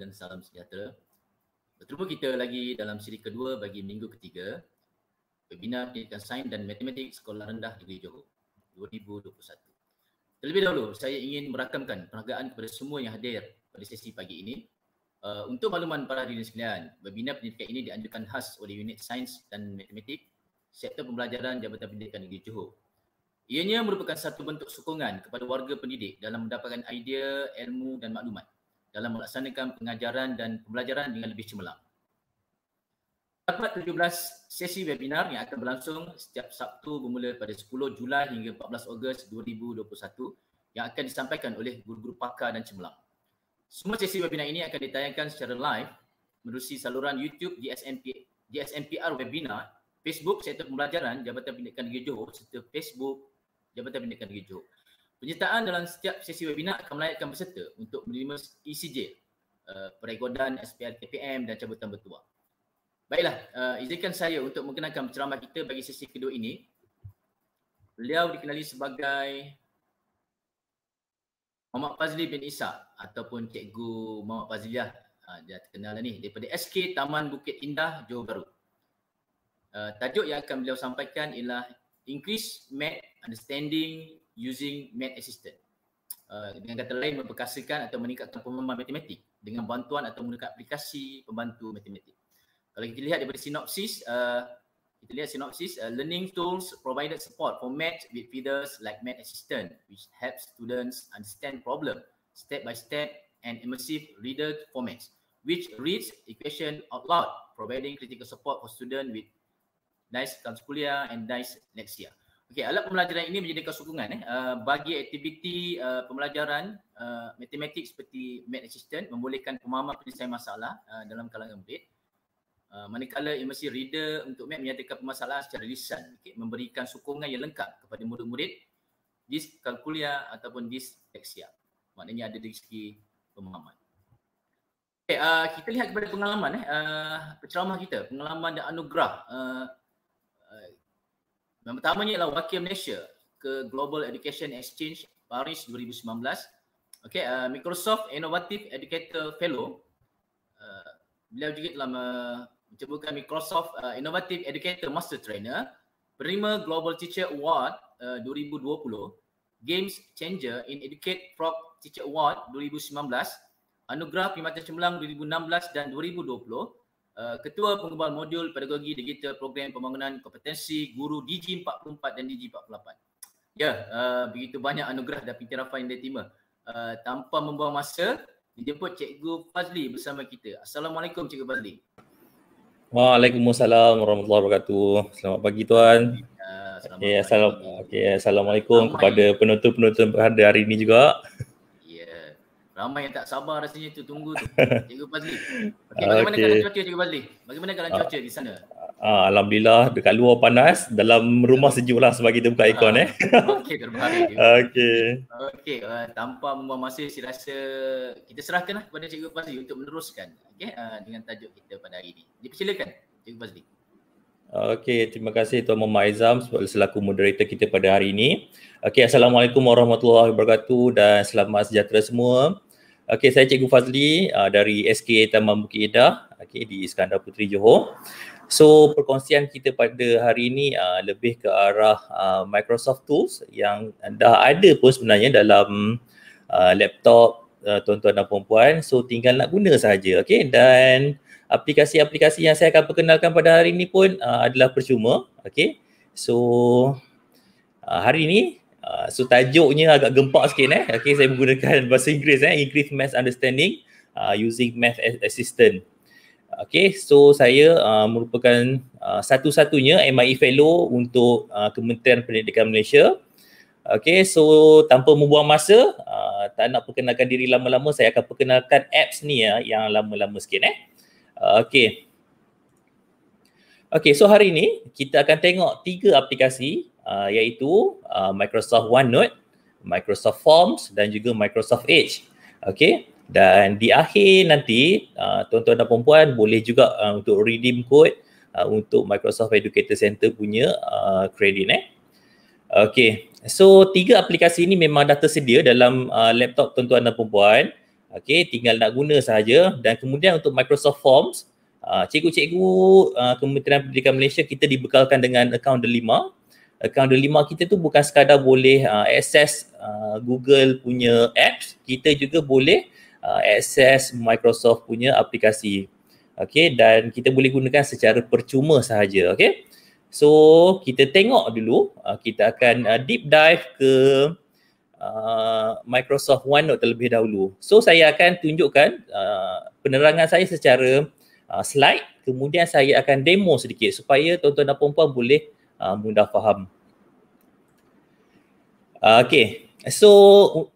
dan salam sejahtera. Bertemu kita lagi dalam siri kedua bagi minggu ketiga webinar pendidikan sains dan matematik sekolah rendah negeri Johor 2021. Terlebih dahulu, saya ingin merakamkan penghargaan kepada semua yang hadir pada sesi pagi ini. Uh, untuk makluman para hadirin sekalian, webinar pendidikan ini dianjurkan khas oleh unit sains dan matematik Sektor Pembelajaran Jabatan Pendidikan Negeri Johor. Ianya merupakan satu bentuk sokongan kepada warga pendidik dalam mendapatkan idea, ilmu dan maklumat dalam melaksanakan pengajaran dan pembelajaran dengan lebih cemerlang. Dapat 17 sesi webinar yang akan berlangsung setiap Sabtu bermula pada 10 Julai hingga 14 Ogos 2021 yang akan disampaikan oleh guru-guru pakar dan cemerlang. Semua sesi webinar ini akan ditayangkan secara live melalui saluran YouTube GSMP, GSMPR Webinar, Facebook Setor Pembelajaran Jabatan Pendidikan Negeri Johor serta Facebook Jabatan Pendidikan Negeri Johor. Penyertaan dalam setiap sesi webinar akan melayakkan peserta untuk menerima ECJ, uh, peregodan SPR KPM dan cabutan bertuah. Baiklah, uh, izinkan saya untuk mengenalkan ceramah kita bagi sesi kedua ini. Beliau dikenali sebagai Muhammad Fazli bin Isa ataupun Cikgu Muhammad Fazliah ah, dia terkenal lah ni daripada SK Taman Bukit Indah Johor Bahru. Uh, tajuk yang akan beliau sampaikan ialah increase math understanding using math Assistant Uh, dengan kata lain memperkasakan atau meningkatkan pemahaman matematik dengan bantuan atau menggunakan aplikasi pembantu matematik. Kalau kita lihat daripada sinopsis, uh, kita lihat sinopsis, uh, learning tools provided support for math with feeders like math assistant which helps students understand problem step by step and immersive reader formats which reads equation out loud providing critical support for student with nice kuliah and nice lexia. Okey, alat pembelajaran ini menjadi sokongan eh. eh, bagi aktiviti uh, pembelajaran uh, matematik seperti Math Assistant membolehkan pemahaman penyelesaian masalah uh, dalam kalangan murid. Uh, manakala imersi reader untuk Math menyatakan permasalahan secara lisan, okay, memberikan sokongan yang lengkap kepada murid-murid diskalkulia ataupun dyslexia. Maknanya ada dari segi pemahaman. Okay, uh, kita lihat kepada pengalaman eh, uh, penceramah kita, pengalaman dan anugerah uh, yang pertamanya ialah Wakil Malaysia ke Global Education Exchange Paris 2019. Okay, uh, Microsoft Innovative Educator Fellow. Uh, beliau juga telah menceburkan Microsoft uh, Innovative Educator Master Trainer. Prima Global Teacher Award uh, 2020. Games Changer in Educate Frog Teacher Award 2019. Anugerah Pimata Cemerlang 2016 dan 2020. Eh, Ketua Pengembal Modul Pedagogi Digital Program Pembangunan Kompetensi Guru DG44 dan DG48. Ya, uh, begitu banyak anugerah dan pintirafan yang dia terima. Uh, eh, tanpa membuang masa, dijemput Cikgu Fazli bersama kita. Assalamualaikum Cikgu Fazli. Waalaikumsalam warahmatullahi wabarakatuh. Selamat pagi tuan. Uh, selamat okay, pagi. Assalamualaikum, okay, assalamualaikum kepada penonton-penonton berada hari ini juga. Ramai yang tak sabar rasanya tu tunggu tu. Cikgu Fazli. Okey, bagaimana okay. keadaan cuaca Cikgu Fazli? Bagaimana keadaan cuaca di sana? Ah, ah Alhamdulillah dekat luar panas, dalam rumah sejuk lah sebab kita buka ah, aircon eh. Okey, terima kasih. Okey. Okey, uh, tanpa membuang masa, saya rasa kita serahkan lah kepada Cikgu Fazli untuk meneruskan okay, uh, dengan tajuk kita pada hari ini. Dipersilakan, Cikgu Fazli. Okey, terima kasih Tuan Muhammad Aizam selaku moderator kita pada hari ini. Okey, Assalamualaikum warahmatullahi wabarakatuh dan selamat sejahtera semua. Okey, saya Cikgu Fazli uh, dari SKA Taman Bukit Edah okay, di Iskandar Puteri Johor. So, perkongsian kita pada hari ini uh, lebih ke arah uh, Microsoft Tools yang dah ada pun sebenarnya dalam uh, laptop uh, tuan-tuan dan perempuan. So, tinggal nak guna sahaja. Okay? Dan aplikasi-aplikasi yang saya akan perkenalkan pada hari ini pun uh, adalah percuma. Okay? So, uh, hari ini Ah, so tajuknya agak gempak sikit eh. Okay, saya menggunakan bahasa Inggeris eh. Increase Math Understanding uh, using Math Assistant. Okay, so saya uh, merupakan uh, satu-satunya MIE Fellow untuk uh, Kementerian Pendidikan Malaysia. Okay, so tanpa membuang masa, uh, tak nak perkenalkan diri lama-lama, saya akan perkenalkan apps ni ya uh, yang lama-lama sikit eh. Uh, okay. Okay, so hari ini kita akan tengok tiga aplikasi uh, iaitu uh, Microsoft OneNote, Microsoft Forms dan juga Microsoft Edge. Okay, dan di akhir nanti uh, tuan-tuan dan perempuan boleh juga uh, untuk redeem code uh, untuk Microsoft Educator Center punya uh, eh. Okay, so tiga aplikasi ini memang dah tersedia dalam uh, laptop tuan-tuan dan perempuan. Okay, tinggal nak guna sahaja dan kemudian untuk Microsoft Forms, uh, cikgu-cikgu uh, Kementerian Pendidikan Malaysia kita dibekalkan dengan account delima account delima kita tu bukan sekadar boleh uh, access uh, Google punya apps, kita juga boleh uh, access Microsoft punya aplikasi. Okay, dan kita boleh gunakan secara percuma sahaja. Okay, so kita tengok dulu, uh, kita akan uh, deep dive ke Uh, Microsoft OneNote terlebih dahulu. So saya akan tunjukkan uh, penerangan saya secara uh, slide kemudian saya akan demo sedikit supaya tuan-tuan dan puan-puan boleh uh, mudah faham. Uh, okay, so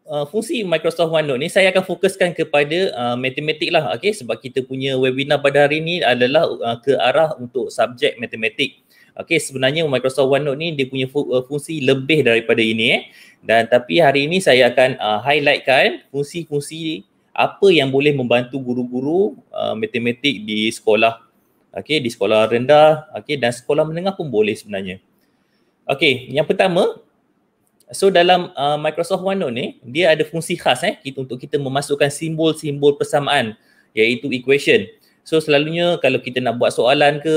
uh, fungsi Microsoft OneNote ni saya akan fokuskan kepada uh, matematik lah. Okay, sebab kita punya webinar pada hari ni adalah uh, ke arah untuk subjek matematik. Okay, sebenarnya Microsoft OneNote ni dia punya fungsi lebih daripada ini eh. Dan tapi hari ini saya akan uh, highlightkan fungsi-fungsi apa yang boleh membantu guru-guru uh, matematik di sekolah okey di sekolah rendah okey dan sekolah menengah pun boleh sebenarnya okey yang pertama so dalam uh, Microsoft OneNote ni dia ada fungsi khas eh kita untuk kita memasukkan simbol-simbol persamaan iaitu equation so selalunya kalau kita nak buat soalan ke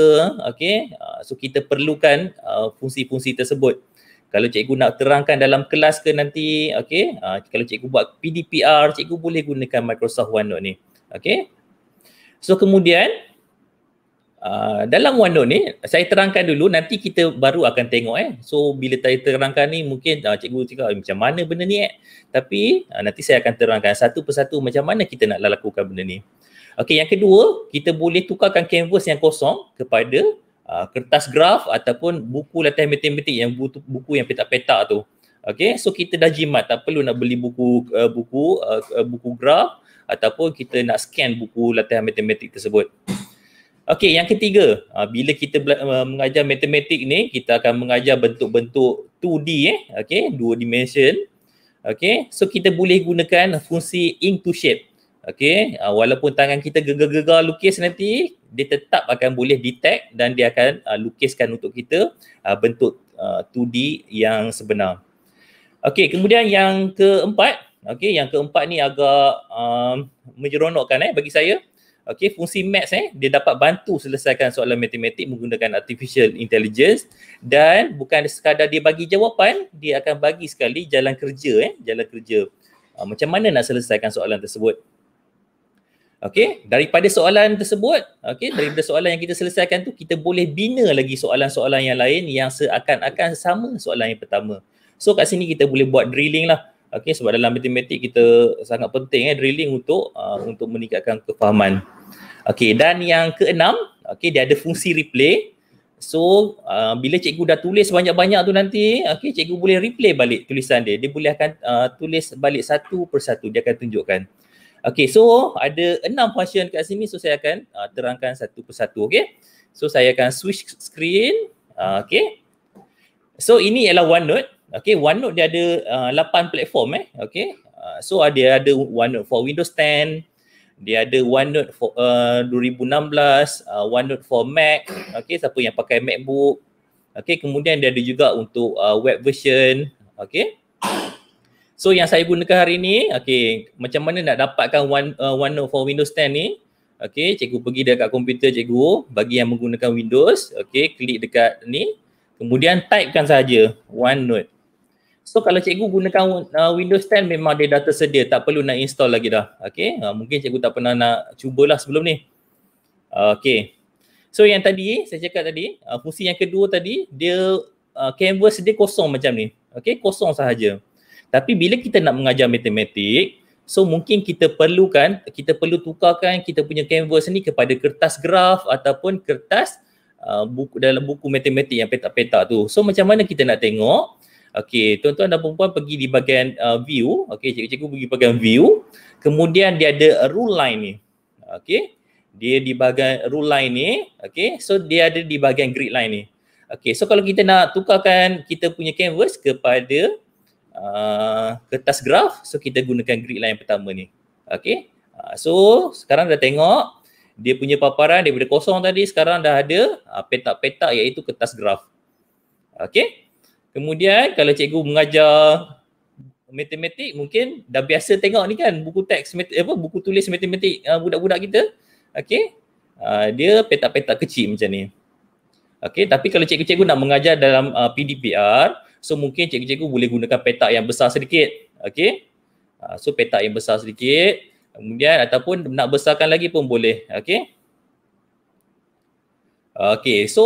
okey uh, so kita perlukan uh, fungsi-fungsi tersebut kalau cikgu nak terangkan dalam kelas ke nanti okey uh, kalau cikgu buat PDPR cikgu boleh gunakan Microsoft OneNote ni okey So kemudian Ah, dalam OneNote ni saya terangkan dulu nanti kita baru akan tengok eh. So bila saya terangkan ni mungkin uh, cikgu cakap eh, macam mana benda ni eh. Tapi uh, nanti saya akan terangkan satu persatu macam mana kita nak lakukan benda ni. Okey yang kedua kita boleh tukarkan canvas yang kosong kepada uh, kertas graf ataupun buku latihan matematik yang buku, buku yang petak-petak tu. Okey so kita dah jimat tak perlu nak beli buku uh, buku uh, buku graf ataupun kita nak scan buku latihan matematik tersebut. Okey, yang ketiga, uh, bila kita bela- uh, mengajar matematik ni, kita akan mengajar bentuk-bentuk 2D eh, okey, dua dimension. Okey, so kita boleh gunakan fungsi ink to shape. Okey, uh, walaupun tangan kita gegar-gegar lukis nanti, dia tetap akan boleh detect dan dia akan uh, lukiskan untuk kita uh, bentuk uh, 2D yang sebenar. Okey, kemudian yang keempat, okey, yang keempat ni agak uh, menyeronokkan eh bagi saya okey fungsi maths eh dia dapat bantu selesaikan soalan matematik menggunakan artificial intelligence dan bukan sekadar dia bagi jawapan dia akan bagi sekali jalan kerja eh jalan kerja uh, macam mana nak selesaikan soalan tersebut okey daripada soalan tersebut okey daripada soalan yang kita selesaikan tu kita boleh bina lagi soalan-soalan yang lain yang seakan-akan sama soalan yang pertama so kat sini kita boleh buat drilling lah Okey sebab dalam matematik kita sangat penting eh drilling untuk uh, untuk meningkatkan kefahaman. Okey dan yang keenam, okey dia ada fungsi replay. So uh, bila cikgu dah tulis banyak-banyak tu nanti, okey cikgu boleh replay balik tulisan dia. Dia boleh akan uh, tulis balik satu persatu dia akan tunjukkan. Okey, so ada enam function kat sini so saya akan uh, terangkan satu persatu, okey. So saya akan switch screen, uh, okey. So ini ialah OneNote. Okey, OneNote dia ada uh, 8 platform eh, okey. Uh, so ada ada OneNote for Windows 10, dia ada OneNote for uh, 2016 uh, OneNote for Mac okey siapa yang pakai MacBook okey kemudian dia ada juga untuk uh, web version okey so yang saya gunakan hari ni okey macam mana nak dapatkan One uh, OneNote for Windows 10 ni okey cikgu pergi dekat komputer cikgu bagi yang menggunakan Windows okey klik dekat ni kemudian typekan saja OneNote So kalau cikgu gunakan uh, Windows 10 memang dia dah tersedia tak perlu nak install lagi dah. Okay uh, mungkin cikgu tak pernah nak cubalah sebelum ni. Uh, okay so yang tadi saya cakap tadi uh, fungsi yang kedua tadi dia uh, canvas dia kosong macam ni. Okay kosong sahaja. Tapi bila kita nak mengajar matematik so mungkin kita perlukan kita perlu tukarkan kita punya canvas ni kepada kertas graf ataupun kertas uh, buku dalam buku matematik yang petak-petak tu. So macam mana kita nak tengok Okey, tuan-tuan dan perempuan pergi di bahagian uh, view. Okey, cikgu-cikgu pergi bahagian view. Kemudian dia ada rule line ni. Okey. Dia di bahagian rule line ni. Okey. So dia ada di bahagian grid line ni. Okey. So kalau kita nak tukarkan kita punya canvas kepada uh, kertas graf, so kita gunakan grid line pertama ni. Okey. Uh, so sekarang dah tengok dia punya paparan daripada kosong tadi sekarang dah ada uh, petak-petak iaitu kertas graf. Okey. Kemudian kalau cikgu mengajar matematik mungkin dah biasa tengok ni kan buku teks apa buku tulis matematik uh, budak-budak kita. Okey. Uh, dia petak-petak kecil macam ni. Okey, tapi kalau cikgu-cikgu nak mengajar dalam uh, PDPR, so mungkin cikgu-cikgu boleh gunakan petak yang besar sedikit. Okey. Uh, so petak yang besar sedikit. Kemudian ataupun nak besarkan lagi pun boleh. Okey. Okey, so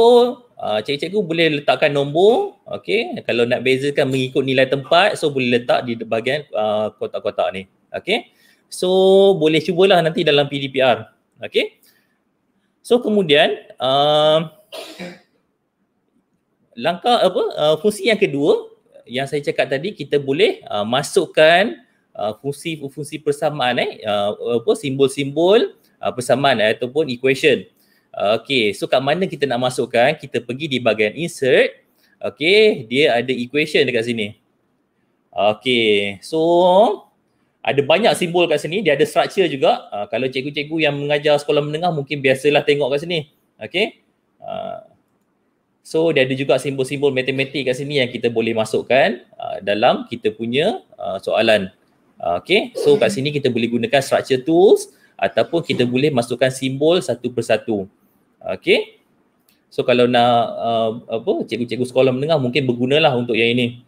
uh, ah, cikgu-cikgu boleh letakkan nombor okay. kalau nak bezakan mengikut nilai tempat so boleh letak di bahagian uh, kotak-kotak ni okay. so boleh cubalah nanti dalam PDPR okay. so kemudian uh, langkah apa uh, fungsi yang kedua yang saya cakap tadi kita boleh uh, masukkan uh, fungsi-fungsi persamaan eh uh, apa simbol-simbol uh, persamaan eh, ataupun equation Okay, so kat mana kita nak masukkan? Kita pergi di bahagian insert. Okay, dia ada equation dekat sini. Okay, so ada banyak simbol kat sini. Dia ada structure juga. Uh, kalau cikgu-cikgu yang mengajar sekolah menengah mungkin biasalah tengok kat sini. Okay, Uh, ah, so dia ada juga simbol-simbol matematik kat sini yang kita boleh masukkan uh, dalam kita punya uh, soalan. Uh, Okey, so kat sini kita boleh gunakan structure tools ataupun kita boleh masukkan simbol satu persatu. Okey. So kalau nak uh, apa cikgu-cikgu sekolah menengah mungkin bergunalah untuk yang ini.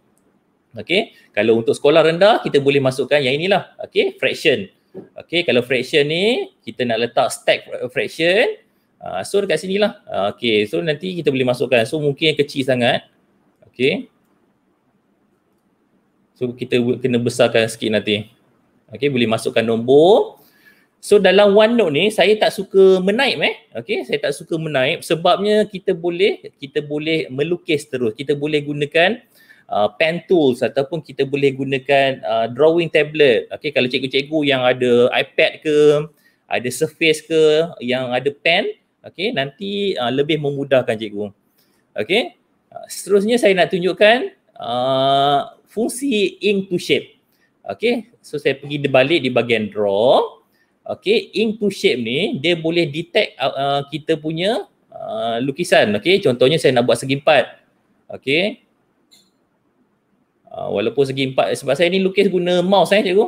Okey. Kalau untuk sekolah rendah kita boleh masukkan yang inilah. Okey, fraction. Okey, kalau fraction ni kita nak letak stack uh, fraction. Uh, so dekat sini lah. Uh, okay. So nanti kita boleh masukkan. So mungkin yang kecil sangat. Okay. So kita kena besarkan sikit nanti. Okay. Boleh masukkan nombor. So dalam OneNote ni saya tak suka menaip eh. Okay, saya tak suka menaip sebabnya kita boleh kita boleh melukis terus. Kita boleh gunakan uh, pen tools ataupun kita boleh gunakan uh, drawing tablet. Okay, kalau cikgu-cikgu yang ada iPad ke, ada Surface ke, yang ada pen, okay, nanti uh, lebih memudahkan cikgu. Okay. Uh, seterusnya saya nak tunjukkan uh, fungsi ink to shape. Okay, so saya pergi di balik di bahagian draw okey ink to shape ni dia boleh detect uh, uh, kita punya uh, lukisan okey contohnya saya nak buat segi empat okey uh, walaupun segi empat sebab saya ni lukis guna mouse eh cikgu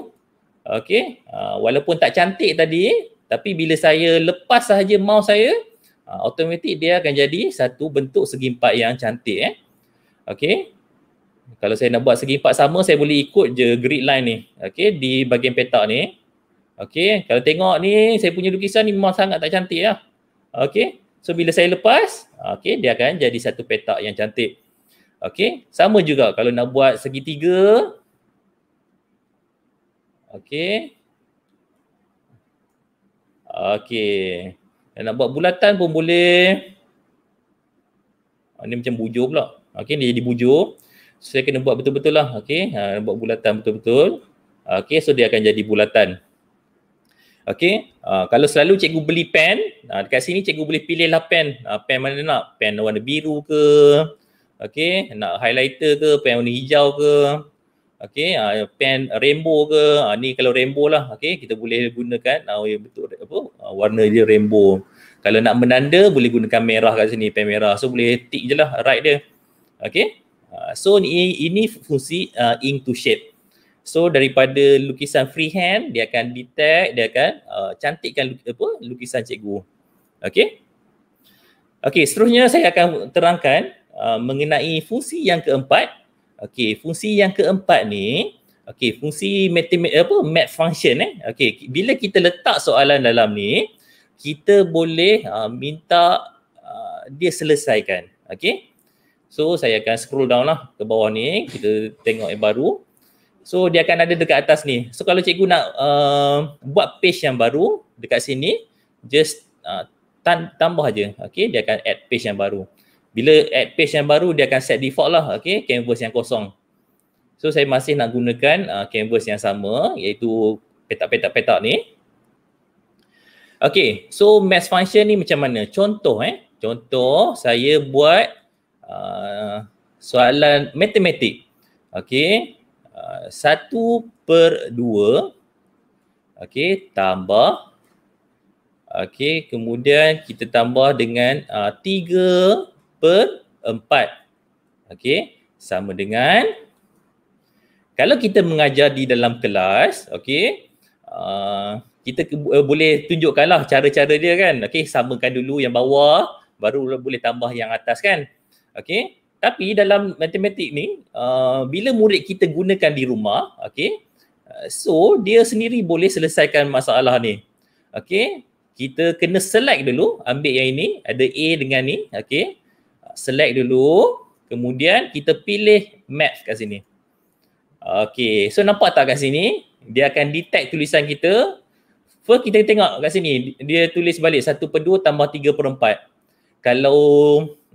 okey uh, walaupun tak cantik tadi tapi bila saya lepas sahaja mouse saya uh, automatik dia akan jadi satu bentuk segi empat yang cantik eh okey kalau saya nak buat segi empat sama saya boleh ikut je grid line ni okey di bahagian petak ni Okay, kalau tengok ni saya punya lukisan ni memang sangat tak cantik lah. Okay, so bila saya lepas, okay dia akan jadi satu petak yang cantik. Okay, sama juga kalau nak buat segitiga. Okay, Okey. Nak buat bulatan pun boleh. Ini ah, macam bujur pula. Okay dia jadi bujur. So, saya kena buat betul-betul lah. Okay, ha, ah, buat bulatan betul-betul. Okay, so dia akan jadi bulatan. Okay, uh, ah, kalau selalu cikgu beli pen, uh, dekat sini cikgu boleh pilih lah pen. Uh, pen mana nak? Pen warna biru ke? okay? nak highlighter ke? Pen warna hijau ke? okay? uh, pen rainbow ke? Uh, ni kalau rainbow lah. okay? kita boleh gunakan uh, betul, apa, uh, warna dia rainbow. Kalau nak menanda, boleh gunakan merah kat sini, pen merah. So, boleh tick je lah right dia. Okey, uh, so ni, ini fungsi uh, ink to shape. So daripada lukisan freehand dia akan detect dia akan uh, cantikkan apa lukisan cikgu. okay? Okay, seterusnya saya akan terangkan uh, mengenai fungsi yang keempat. Okay, fungsi yang keempat ni, okay, fungsi matemat apa math function eh. Okey, bila kita letak soalan dalam ni, kita boleh uh, minta uh, dia selesaikan. okay? So saya akan scroll down lah ke bawah ni, kita tengok yang baru. So dia akan ada dekat atas ni. So kalau cikgu nak uh, buat page yang baru dekat sini, just uh, tambah aje. Okay, dia akan add page yang baru. Bila add page yang baru, dia akan set default lah. Okay, canvas yang kosong. So saya masih nak gunakan uh, canvas yang sama iaitu petak-petak-petak ni. Okay, so math function ni macam mana? Contoh eh. Contoh saya buat uh, soalan matematik. Okay, satu per dua okey tambah okey kemudian kita tambah dengan uh, tiga per empat okey sama dengan kalau kita mengajar di dalam kelas okey uh, kita ke, uh, boleh tunjukkanlah cara-cara dia kan okey samakan dulu yang bawah baru boleh tambah yang atas kan okey tapi dalam matematik ni, uh, bila murid kita gunakan di rumah, okay, uh, so dia sendiri boleh selesaikan masalah ni. Okay, kita kena select dulu, ambil yang ini, ada A dengan ni, okay. Select dulu, kemudian kita pilih math kat sini. Okay, so nampak tak kat sini? Dia akan detect tulisan kita. First, kita tengok kat sini. Dia tulis balik 1 per 2 tambah 3 per 4. Kalau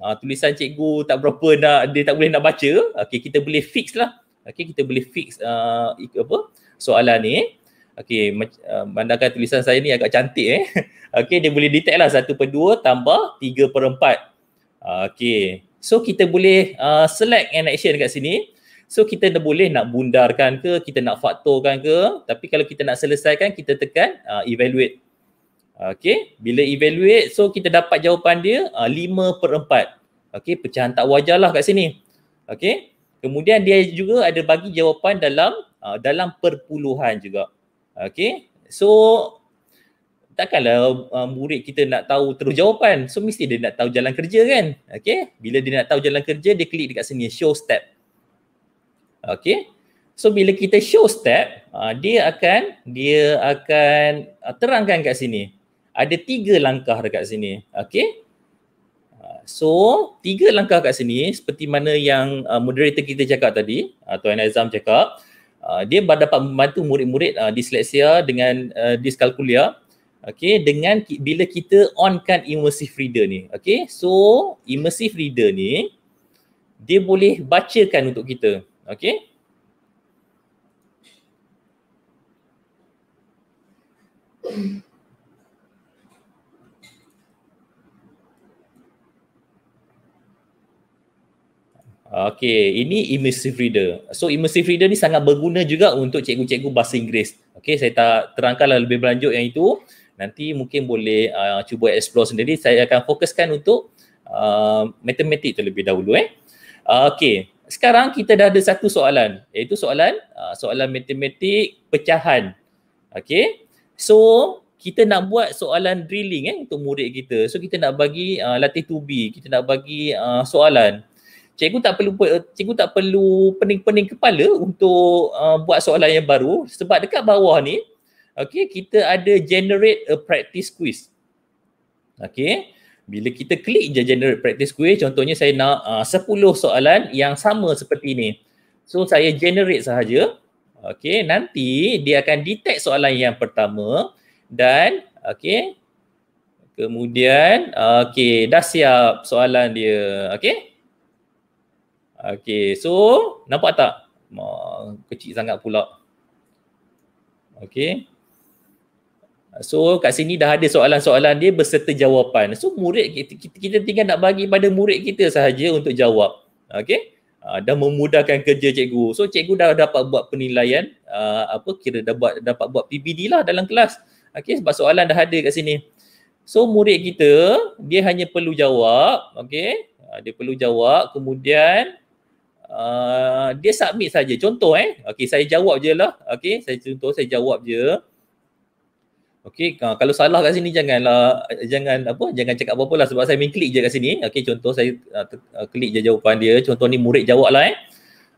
uh, tulisan cikgu tak berapa nak dia tak boleh nak baca okay kita boleh fix lah okay kita boleh fix uh, apa soalan ni okay uh, ah, bandarkan tulisan saya ni agak cantik eh okay dia boleh detect lah satu per dua tambah tiga per empat, okay so kita boleh uh, select an action dekat sini So kita dah boleh nak bundarkan ke, kita nak faktorkan ke, tapi kalau kita nak selesaikan kita tekan uh, evaluate. Okay, bila evaluate so kita dapat jawapan dia uh, 5 per 4. Okay, pecahan tak wajar lah kat sini. Okay, kemudian dia juga ada bagi jawapan dalam uh, dalam perpuluhan juga. Okay, so takkanlah uh, murid kita nak tahu terus jawapan. So mesti dia nak tahu jalan kerja kan. Okay, bila dia nak tahu jalan kerja dia klik dekat sini show step. Okay, so bila kita show step uh, dia akan dia akan uh, terangkan kat sini ada tiga langkah dekat sini. Okay. Ah, so, tiga langkah kat sini seperti mana yang uh, moderator kita cakap tadi, uh, Tuan Azam cakap, uh, dia dapat membantu murid-murid uh, disleksia dengan uh, diskalkulia okay, dengan ki- bila kita onkan immersive reader ni. Okay. So, immersive reader ni dia boleh bacakan untuk kita. Okay. Okay. Okay, ini immersive reader. So immersive reader ni sangat berguna juga untuk cikgu-cikgu bahasa Inggeris. Okay, saya tak terangkanlah lebih berlanjut yang itu. Nanti mungkin boleh uh, cuba explore sendiri. Saya akan fokuskan untuk uh, matematik terlebih dahulu eh. Uh, okay, sekarang kita dah ada satu soalan. Iaitu soalan, uh, soalan matematik pecahan. Okay, so kita nak buat soalan drilling eh untuk murid kita. So kita nak bagi uh, latih 2 Kita nak bagi uh, soalan cikgu tak perlu cikgu tak perlu pening-pening kepala untuk uh, buat soalan yang baru sebab dekat bawah ni okey kita ada generate a practice quiz okey bila kita klik je generate practice quiz contohnya saya nak uh, 10 soalan yang sama seperti ini. so saya generate sahaja okey nanti dia akan detect soalan yang pertama dan okey kemudian okey dah siap soalan dia okey Okay, so nampak tak? Ma, kecil sangat pula. Okay. So kat sini dah ada soalan-soalan dia berserta jawapan. So murid kita, kita tinggal nak bagi pada murid kita sahaja untuk jawab. Okay. Uh, ah, dah memudahkan kerja cikgu. So cikgu dah dapat buat penilaian uh, apa kira dah buat dapat buat PBD lah dalam kelas. Okay, sebab soalan dah ada kat sini. So murid kita dia hanya perlu jawab, Okay, Uh, ah, dia perlu jawab kemudian Ah, dia submit saja. Contoh eh. Okey, saya jawab je lah. Okey, saya contoh saya jawab je. Okey, ah, kalau salah kat sini janganlah jangan apa jangan cakap apa-apa lah sebab saya main klik je kat sini. Okey, contoh saya uh, uh, klik je jawapan dia. Contoh ni murid jawab lah eh.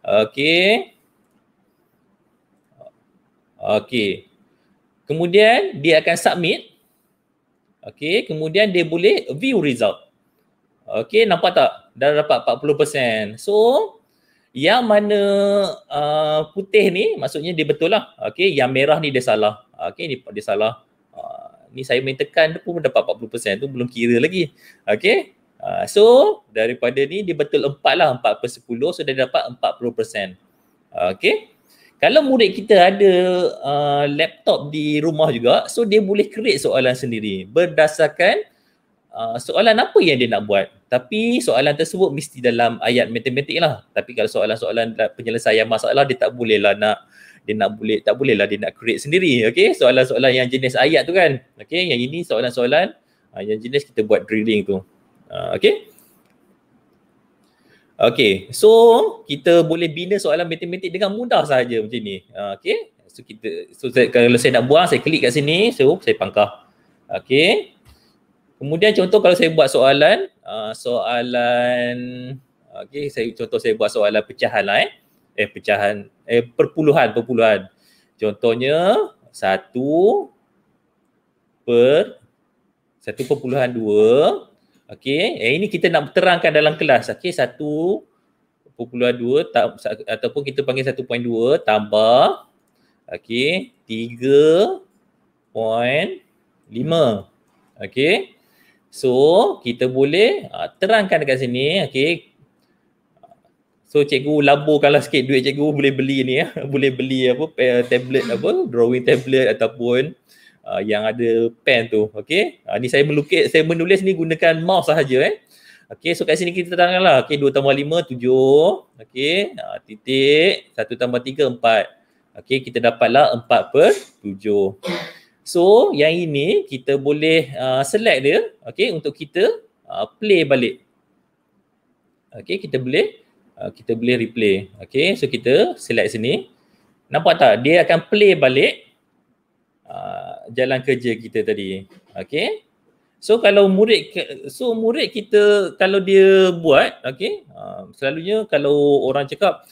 Okey. Okey. Kemudian dia akan submit. Okey, kemudian dia boleh view result. Okey, nampak tak? Dah dapat 40%. So, yang mana uh, putih ni maksudnya dia betul lah okey yang merah ni dia salah okey ni dia salah uh, ni saya main tekan tu pun dapat 40% tu belum kira lagi okey uh, so daripada ni dia betul 4 lah 4 per 10 so dia dapat 40% okey kalau murid kita ada uh, laptop di rumah juga so dia boleh create soalan sendiri berdasarkan uh, soalan apa yang dia nak buat tapi soalan tersebut mesti dalam ayat matematik lah. Tapi kalau soalan-soalan penyelesaian masalah dia tak boleh lah nak dia nak boleh tak boleh lah dia nak create sendiri. Okey, soalan-soalan yang jenis ayat tu kan. Okey, yang ini soalan-soalan uh, yang jenis kita buat drilling tu. Ah, Okey. Okey, so kita boleh bina soalan matematik dengan mudah saja macam ni. Ah, Okey, so kita so saya, kalau saya nak buang saya klik kat sini, so saya pangkah. Okey. Kemudian contoh kalau saya buat soalan, uh, soalan okey saya contoh saya buat soalan pecahan lah eh. Eh pecahan, eh perpuluhan, perpuluhan. Contohnya satu per satu perpuluhan dua. Okey, eh ini kita nak terangkan dalam kelas. Okey, satu perpuluhan dua ta, ataupun kita panggil satu point dua tambah okey, tiga point lima. Okey. So kita boleh uh, terangkan dekat sini okay. So cikgu laburkanlah sikit duit cikgu boleh beli ni ya. Boleh beli apa eh, tablet apa drawing tablet ataupun uh, yang ada pen tu. Okey. Uh, ni saya melukis saya menulis ni gunakan mouse sahaja eh. Okey so kat sini kita terangkanlah. Okey 2 tambah 5 7. Okey. Uh, titik 1 tambah 3 4. Okey kita dapatlah 4 per 7. So yang ini kita boleh uh, select dia okay, untuk kita uh, play balik. Okay, kita boleh uh, kita boleh replay. Okay, so kita select sini. Nampak tak? Dia akan play balik uh, jalan kerja kita tadi. Okay. So kalau murid so murid kita kalau dia buat okay, uh, selalunya kalau orang cakap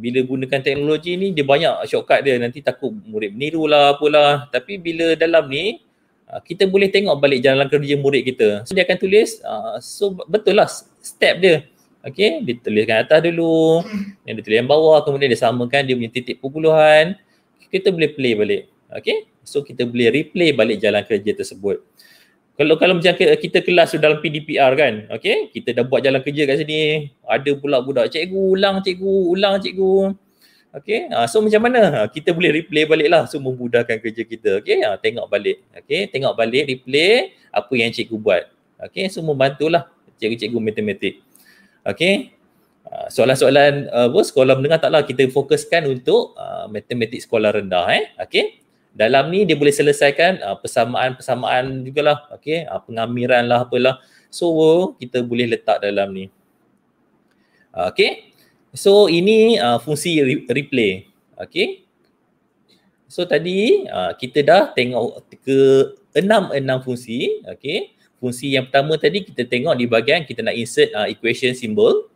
bila gunakan teknologi ni dia banyak shortcut dia nanti takut murid meniru lah apalah tapi bila dalam ni ah, kita boleh tengok balik jalan kerja murid kita so dia akan tulis ah, so betul lah step dia okay dia tuliskan atas dulu yang dia tulis yang bawah kemudian dia samakan dia punya titik perpuluhan kita boleh play balik okay so kita boleh replay balik jalan kerja tersebut kalau kalau macam kita kelas dalam PDPR kan okay, kita dah buat jalan kerja kat sini ada pula budak cikgu ulang cikgu ulang cikgu okay, uh, so macam mana ah, kita boleh replay baliklah so memudahkan kerja kita okay, uh, tengok balik okay, tengok balik replay apa yang cikgu buat okay, so membantulah cikgu-cikgu matematik okay, soalan-soalan uh, apa sekolah menengah taklah kita fokuskan untuk uh, matematik sekolah rendah eh okey dalam ni dia boleh selesaikan uh, persamaan-persamaan jugalah okay, uh, pengamiran lah apalah so kita boleh letak dalam ni uh, okay. so ini uh, fungsi re- replay okay. so tadi uh, kita dah tengok ke enam-enam fungsi okay. fungsi yang pertama tadi kita tengok di bahagian kita nak insert uh, equation symbol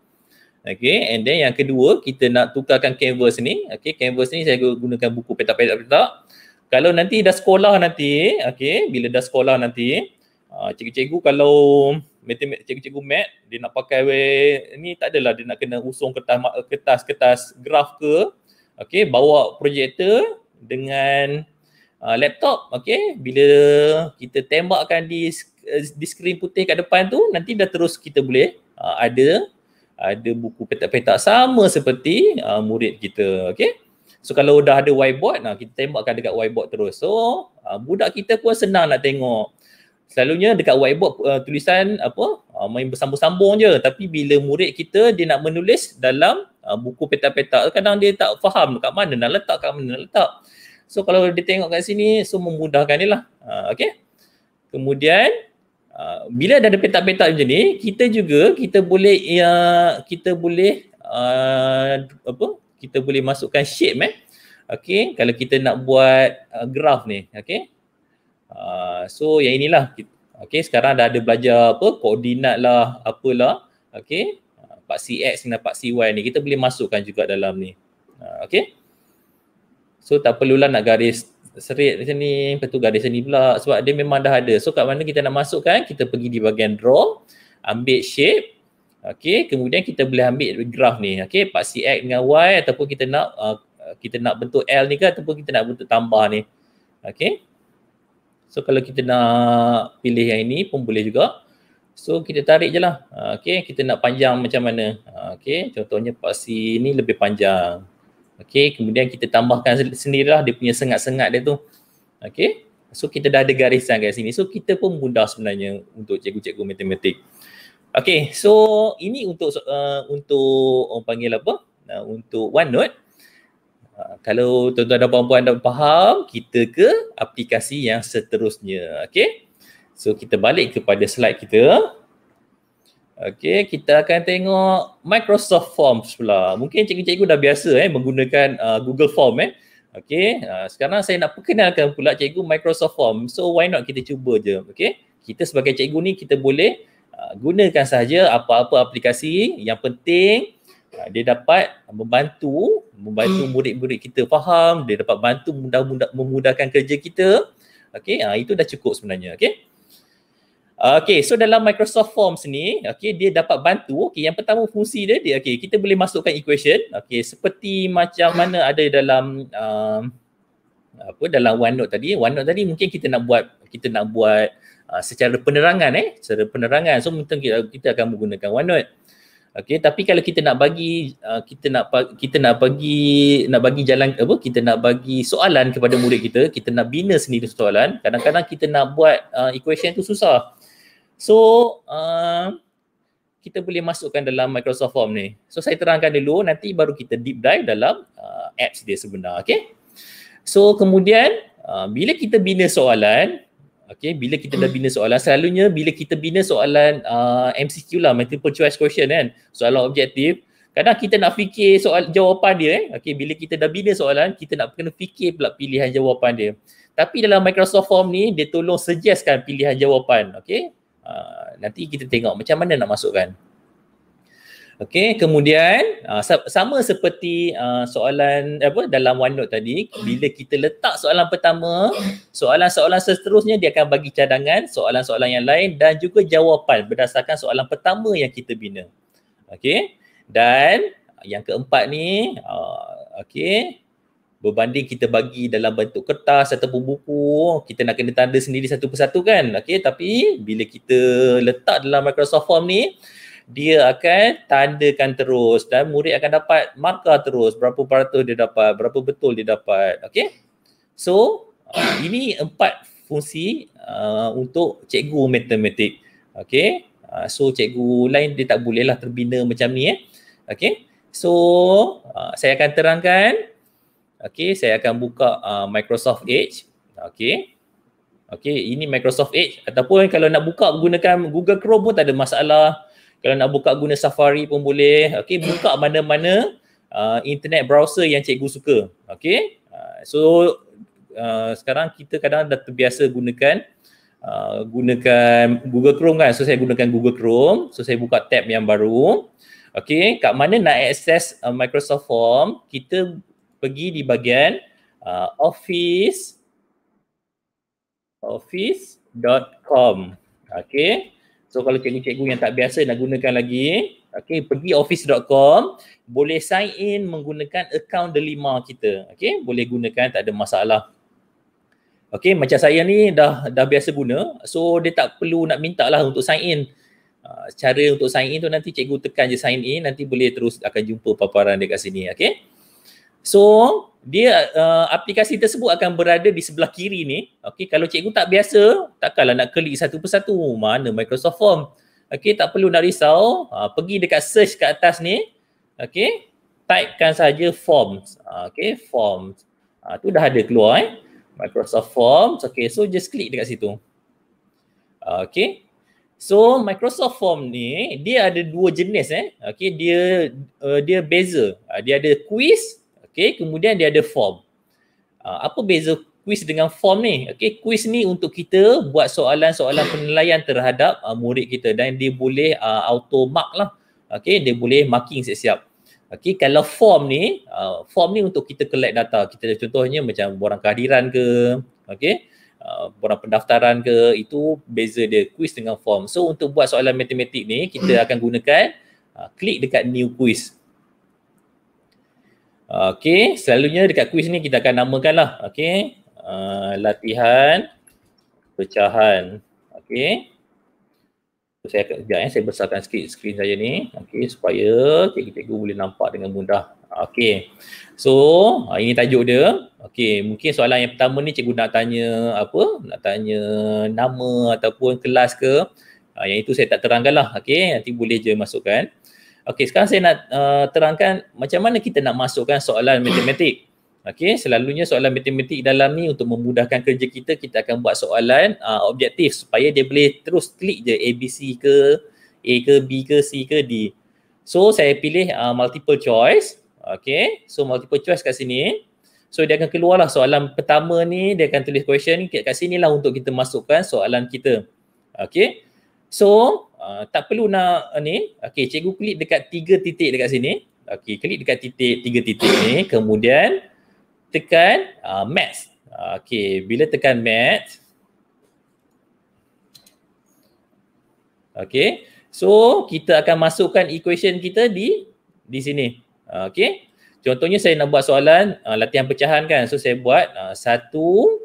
okay. and then yang kedua kita nak tukarkan canvas ni okay. canvas ni saya gunakan buku petak-petak-petak kalau nanti dah sekolah nanti, okey, bila dah sekolah nanti, uh, cikgu-cikgu kalau matematik cikgu-cikgu mat dia nak pakai we ni tak adalah dia nak kena usung kertas kertas kertas graf ke okey bawa projektor dengan uh, laptop okey bila kita tembakkan di di skrin putih kat depan tu nanti dah terus kita boleh uh, ada ada buku petak-petak sama seperti uh, murid kita okey So kalau dah ada whiteboard, nah, kita tembakkan dekat whiteboard terus. So uh, budak kita pun senang nak tengok. Selalunya dekat whiteboard uh, tulisan apa uh, main bersambung-sambung je tapi bila murid kita dia nak menulis dalam uh, buku petak-petak kadang dia tak faham dekat mana nak letak kat mana nak letak. So kalau dia tengok kat sini so memudahkan dia lah. Uh, okay. Kemudian uh, bila ada petak-petak macam ni kita juga kita boleh uh, kita boleh uh, apa kita boleh masukkan shape eh okey kalau kita nak buat uh, graf ni okay? uh, so yang inilah okay? sekarang dah ada belajar apa koordinat lah apalah okey dapat uh, CX dan dapat CY ni kita boleh masukkan juga dalam ni uh, okey so tak perlulah nak garis serit macam ni lepas tu garis sini pula sebab dia memang dah ada so kat mana kita nak masukkan kita pergi di bahagian draw ambil shape Okey, kemudian kita boleh ambil graf ni. Okey, paksi x dengan y ataupun kita nak uh, kita nak bentuk L ni ke ataupun kita nak bentuk tambah ni. Okey. So kalau kita nak pilih yang ini pun boleh juga. So kita tarik je lah. Okay, kita nak panjang macam mana. Okay, contohnya paksi ni lebih panjang. Okay, kemudian kita tambahkan sendirilah dia punya sengat-sengat dia tu. Okay, so kita dah ada garisan kat sini. So kita pun mudah sebenarnya untuk cikgu-cikgu matematik. Okay, so ini untuk uh, untuk orang panggil apa? Uh, untuk OneNote. Uh, kalau tuan-tuan dan puan-puan dah faham, kita ke aplikasi yang seterusnya. Okay. So, kita balik kepada slide kita. Okay, kita akan tengok Microsoft Forms pula. Mungkin cikgu-cikgu dah biasa eh, menggunakan uh, Google Form. Eh. Okay, uh, sekarang saya nak perkenalkan pula cikgu Microsoft Form. So, why not kita cuba je. Okay, kita sebagai cikgu ni kita boleh Ah, gunakan saja apa-apa aplikasi yang penting ah, dia dapat membantu membantu hmm. murid-murid kita faham dia dapat bantu memudahkan kerja kita okey uh, itu dah cukup sebenarnya okey Okay, so dalam Microsoft Forms ni, okay, dia dapat bantu. Okay, yang pertama fungsi dia, dia okay, kita boleh masukkan equation. Okay, seperti macam mana ada dalam uh, apa dalam OneNote tadi. OneNote tadi mungkin kita nak buat kita nak buat Ah, secara penerangan eh secara penerangan so mungkin kita, kita akan menggunakan OneNote okey tapi kalau kita nak bagi uh, kita nak kita nak bagi nak bagi jalan apa kita nak bagi soalan kepada murid kita kita nak bina sendiri soalan kadang-kadang kita nak buat uh, equation tu susah so uh, kita boleh masukkan dalam Microsoft Form ni so saya terangkan dulu nanti baru kita deep dive dalam uh, apps dia sebenar okey so kemudian uh, bila kita bina soalan Okay, bila kita dah bina soalan, selalunya bila kita bina soalan uh, MCQ lah, multiple choice question kan, soalan objektif, kadang kita nak fikir soal jawapan dia eh. Okay, bila kita dah bina soalan, kita nak kena fikir pula pilihan jawapan dia. Tapi dalam Microsoft Form ni, dia tolong suggestkan pilihan jawapan. Okay, uh, nanti kita tengok macam mana nak masukkan. Okey, kemudian uh, sama seperti uh, soalan apa dalam OneNote tadi, bila kita letak soalan pertama, soalan-soalan seterusnya dia akan bagi cadangan soalan-soalan yang lain dan juga jawapan berdasarkan soalan pertama yang kita bina. Okey. Dan yang keempat ni uh, okey berbanding kita bagi dalam bentuk kertas atau buku kita nak kena tanda sendiri satu persatu kan okey tapi bila kita letak dalam Microsoft Form ni dia akan tandakan terus dan murid akan dapat markah terus berapa peratus dia dapat, berapa betul dia dapat. Okay. So uh, ini empat fungsi uh, untuk cikgu matematik. Okay. Uh, so cikgu lain dia tak bolehlah terbina macam ni eh. Okay. So uh, saya akan terangkan. Okay. Saya akan buka uh, Microsoft Edge. Okay. Okay, ini Microsoft Edge ataupun kalau nak buka gunakan Google Chrome pun tak ada masalah kalau nak buka guna Safari pun boleh. Okey, buka mana-mana uh, internet browser yang cikgu suka. Okey? Uh, so uh, sekarang kita kadang dah terbiasa gunakan uh, gunakan Google Chrome kan. So saya gunakan Google Chrome. So saya buka tab yang baru. Okey, kat mana nak access uh, Microsoft Form, kita pergi di bahagian uh, office office.com. Okey? So kalau cikgu-cikgu yang tak biasa nak gunakan lagi, okay, pergi office.com boleh sign in menggunakan account delima kita. Okay, boleh gunakan tak ada masalah. Okay, macam saya ni dah dah biasa guna. So dia tak perlu nak minta lah untuk sign in. Uh, cara untuk sign in tu nanti cikgu tekan je sign in nanti boleh terus akan jumpa paparan dekat sini okay so dia uh, aplikasi tersebut akan berada di sebelah kiri ni. Okey, kalau cikgu tak biasa, takkanlah nak klik satu persatu mana Microsoft Form. Okey, tak perlu nak risau. Uh, pergi dekat search kat atas ni. Okey, typekan saja forms. Uh, Okey, forms. Uh, tu dah ada keluar eh. Microsoft Forms. Okey, so just klik dekat situ. Uh, Okey. So Microsoft Form ni dia ada dua jenis eh. Okey, dia uh, dia beza. Uh, dia ada quiz Okay, kemudian dia ada form. Uh, apa beza quiz dengan form ni? Okay, quiz ni untuk kita buat soalan-soalan penilaian terhadap uh, murid kita dan dia boleh uh, ah, auto mark lah. Okay, dia boleh marking siap-siap. Okay, kalau form ni, uh, form ni untuk kita collect data. Kita contohnya macam borang kehadiran ke, okay, uh, borang pendaftaran ke, itu beza dia quiz dengan form. So, untuk buat soalan matematik ni, kita akan gunakan uh, klik dekat new quiz. Okey, selalunya dekat kuis ni kita akan namakan lah. Okey, uh, latihan pecahan. Okey. So, saya akan sekejap eh. saya besarkan sikit skrin saya ni. Okey, supaya cikgu-cikgu boleh nampak dengan mudah. Okey. So, uh, ini tajuk dia. Okey, mungkin soalan yang pertama ni cikgu nak tanya apa? Nak tanya nama ataupun kelas ke? Uh, yang itu saya tak terangkan lah. Okey, nanti boleh je masukkan. Okey, sekarang saya nak uh, terangkan macam mana kita nak masukkan soalan matematik. Okey, selalunya soalan matematik dalam ni untuk memudahkan kerja kita, kita akan buat soalan uh, objektif supaya dia boleh terus klik je A, B, C ke A ke B ke C ke D. So, saya pilih uh, multiple choice. Okey, so multiple choice kat sini. So, dia akan keluarlah soalan pertama ni, dia akan tulis question kat sini lah untuk kita masukkan soalan kita. Okey, so Ah, tak perlu nak uh, ni. Okey, cikgu klik dekat tiga titik dekat sini. Okey, klik dekat titik tiga titik ni. Kemudian tekan uh, ah, max. Uh, Okey, bila tekan max. Okey, so kita akan masukkan equation kita di di sini. Uh, Okey, contohnya saya nak buat soalan uh, latihan pecahan kan. So saya buat uh, satu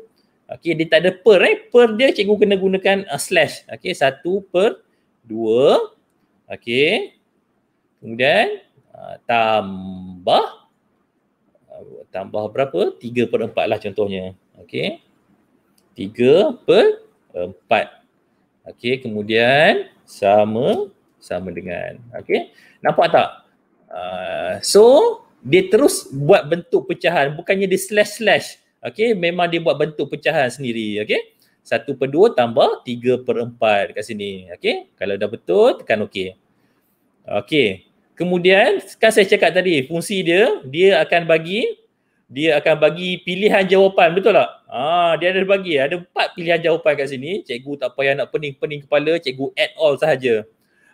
Okey, dia tak ada per eh. Per dia cikgu kena gunakan uh, slash. Okey, satu per dua okey kemudian ah, tambah ah, tambah berapa Tiga per empat lah contohnya okey Tiga per empat, okey kemudian sama sama dengan okey nampak tak uh, so dia terus buat bentuk pecahan bukannya dia slash slash okey memang dia buat bentuk pecahan sendiri okey 1 per 2 tambah 3 per 4 kat sini. Okey. Kalau dah betul tekan okey. Okey. Kemudian kan saya cakap tadi fungsi dia dia akan bagi dia akan bagi pilihan jawapan betul tak? Ha, dia ada bagi ada empat pilihan jawapan kat sini. Cikgu tak payah nak pening-pening kepala, cikgu add all sahaja.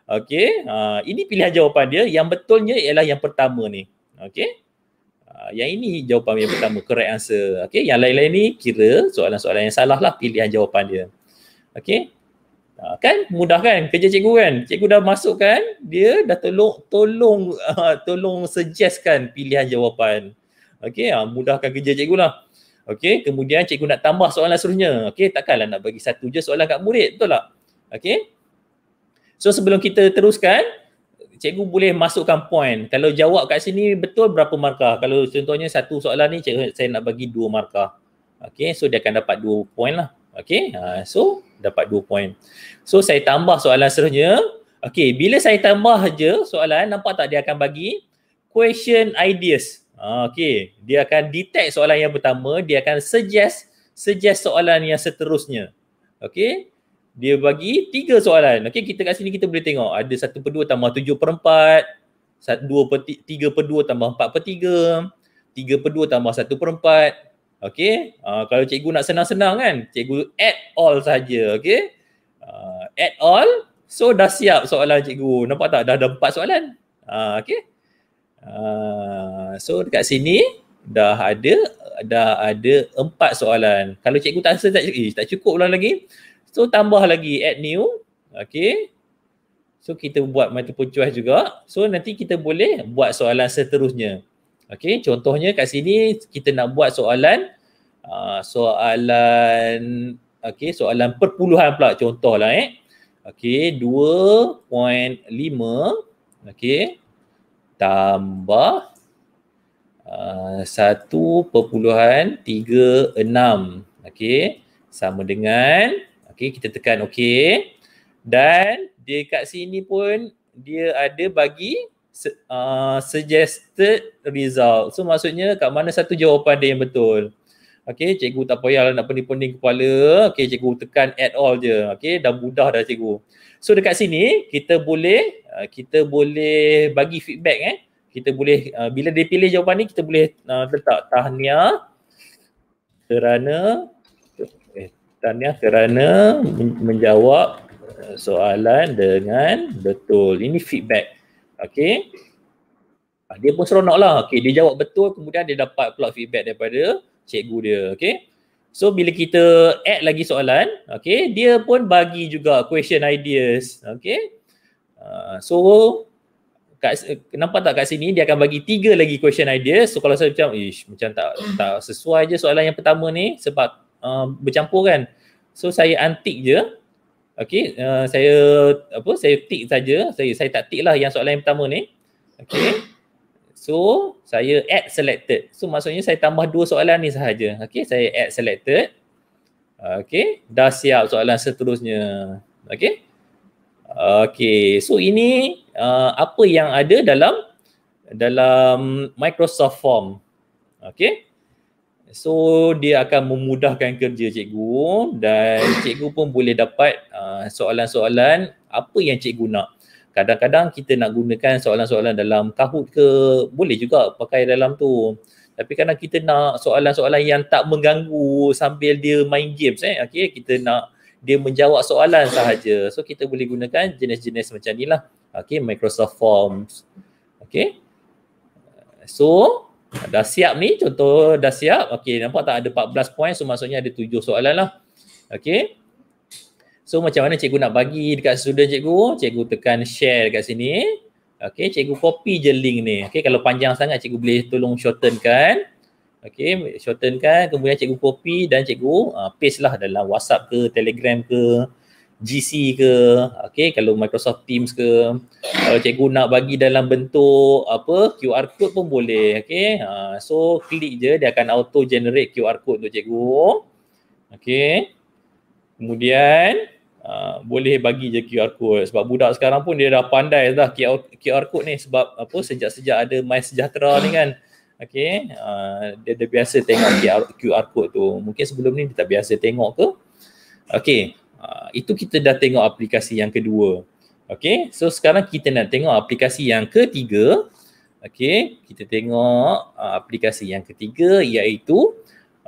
Okey, ha, ini pilihan jawapan dia. Yang betulnya ialah yang pertama ni. Okey. Ah, yang ini jawapan yang pertama, correct answer. Okay, yang lain-lain ni kira soalan-soalan yang salah lah pilihan jawapan dia. Okay, uh, kan mudah kan kerja cikgu kan? Cikgu dah masukkan, dia dah tolong tolong uh, tolong suggestkan pilihan jawapan. Okay, uh, mudahkan kerja cikgu lah. Okay, kemudian cikgu nak tambah soalan lah seterusnya. Okay, takkanlah nak bagi satu je soalan kat murid, betul tak? Okay, so sebelum kita teruskan, cikgu boleh masukkan point. Kalau jawab kat sini betul berapa markah? Kalau contohnya satu soalan ni cikgu saya nak bagi dua markah. Okay, so dia akan dapat dua point lah. Okay, ha, so dapat dua point. So saya tambah soalan seterusnya. Okay, bila saya tambah je soalan, nampak tak dia akan bagi question ideas. Ha, okay, dia akan detect soalan yang pertama, dia akan suggest suggest soalan yang seterusnya. Okay, dia bagi tiga soalan. Okey, kita kat sini kita boleh tengok ada satu per dua tambah tujuh per empat, 2 per 3 tambah empat per tiga, tiga per dua tambah satu per empat. Okey, uh, kalau cikgu nak senang-senang kan, cikgu add all saja. okey. Uh, add all, so dah siap soalan cikgu. Nampak tak? Dah ada empat soalan. Uh, okey. Uh, so dekat sini, dah ada dah ada empat soalan. Kalau cikgu tak answer, tak, eh, tak cukup ulang lagi. So tambah lagi add new. Okay. So kita buat multiple choice juga. So nanti kita boleh buat soalan seterusnya. Okay. Contohnya kat sini kita nak buat soalan uh, soalan okay, soalan perpuluhan pula contohlah eh. Okay. 2.5 okay. Tambah uh, 1.36 okay. Sama dengan Okey, kita tekan okey. Dan kat sini pun dia ada bagi uh, suggested result. So maksudnya kat mana satu jawapan dia yang betul. Okey, cikgu tak payahlah nak pening-pening kepala. Okey, cikgu tekan add all je. Okey, dah mudah dah cikgu. So dekat sini kita boleh uh, kita boleh bagi feedback eh. Kita boleh uh, bila dia pilih jawapan ni kita boleh uh, letak tahniah kerana perbuatannya kerana menjawab eh, soalan dengan betul. Ini feedback. Okey. Ah, dia pun seronoklah. Okey, dia jawab betul kemudian dia dapat pula feedback daripada cikgu dia. Okey. So bila kita add lagi soalan, okey, dia pun bagi juga question ideas. Okey. Ah, so kat, nampak tak kat sini dia akan bagi tiga lagi question ideas. So kalau saya macam, ish, macam tak tak sesuai je soalan yang pertama ni sebab Um, bercampur kan. So saya antik je. Okey, uh, saya apa saya tik saja. Saya saya tak tik lah yang soalan yang pertama ni. Okey. So saya add selected. So maksudnya saya tambah dua soalan ni sahaja. Okey, saya add selected. Okey, dah siap soalan seterusnya. Okey. Okey, so ini uh, apa yang ada dalam dalam Microsoft Form. Okey. So dia akan memudahkan kerja cikgu dan cikgu pun boleh dapat uh, soalan-soalan apa yang cikgu nak. Kadang-kadang kita nak gunakan soalan-soalan dalam Kahoot ke boleh juga pakai dalam tu. Tapi kadang kita nak soalan-soalan yang tak mengganggu sambil dia main games eh. Okay, kita nak dia menjawab soalan sahaja. So kita boleh gunakan jenis-jenis macam ni lah. Okay, Microsoft Forms. Okay. So, dah siap ni contoh dah siap okey nampak tak ada 14 point so maksudnya ada 7 soalan lah okey so macam mana cikgu nak bagi dekat student cikgu cikgu tekan share dekat sini okey cikgu copy je link ni okey kalau panjang sangat cikgu boleh tolong shorten kan okey shorten kan kemudian cikgu copy dan cikgu uh, paste lah dalam WhatsApp ke Telegram ke GC ke, okay, kalau Microsoft Teams ke, kalau uh, cikgu nak bagi dalam bentuk apa QR code pun boleh, okay. Uh, so klik je dia akan auto generate QR code untuk cikgu. Okay. Kemudian uh, boleh bagi je QR code sebab budak sekarang pun dia dah pandai dah QR, QR code ni sebab apa sejak-sejak ada My Sejahtera ni kan. Okay. Uh, dia dah biasa tengok QR, QR code tu. Mungkin sebelum ni dia tak biasa tengok ke. Okay. Ah, itu kita dah tengok aplikasi yang kedua. Okay, so sekarang kita nak tengok aplikasi yang ketiga. Okay, kita tengok uh, aplikasi yang ketiga iaitu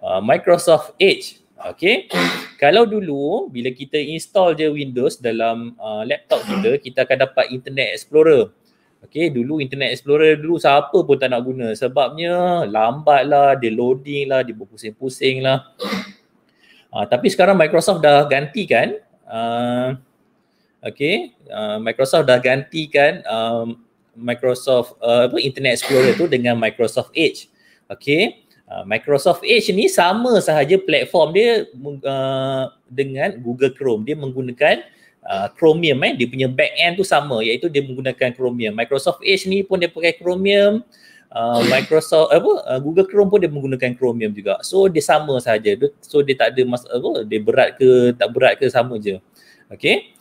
uh, Microsoft Edge. Okay, kalau dulu bila kita install je Windows dalam uh, laptop kita, kita akan dapat Internet Explorer. Okay, dulu Internet Explorer dulu siapa pun tak nak guna sebabnya lambat lah, dia loading lah, dia berpusing-pusing lah. Ah, tapi sekarang Microsoft dah gantikan uh, ah, okay, uh, Microsoft dah gantikan um, Microsoft uh, apa Internet Explorer tu dengan Microsoft Edge. Okay, uh, Microsoft Edge ni sama sahaja platform dia uh, dengan Google Chrome. Dia menggunakan uh, Chromium eh. Dia punya back end tu sama iaitu dia menggunakan Chromium. Microsoft Edge ni pun dia pakai Chromium. Uh, Uh, Microsoft apa uh, Google Chrome pun dia menggunakan Chromium juga. So dia sama saja. So dia tak ada masa, apa dia berat ke tak berat ke sama je. Okay.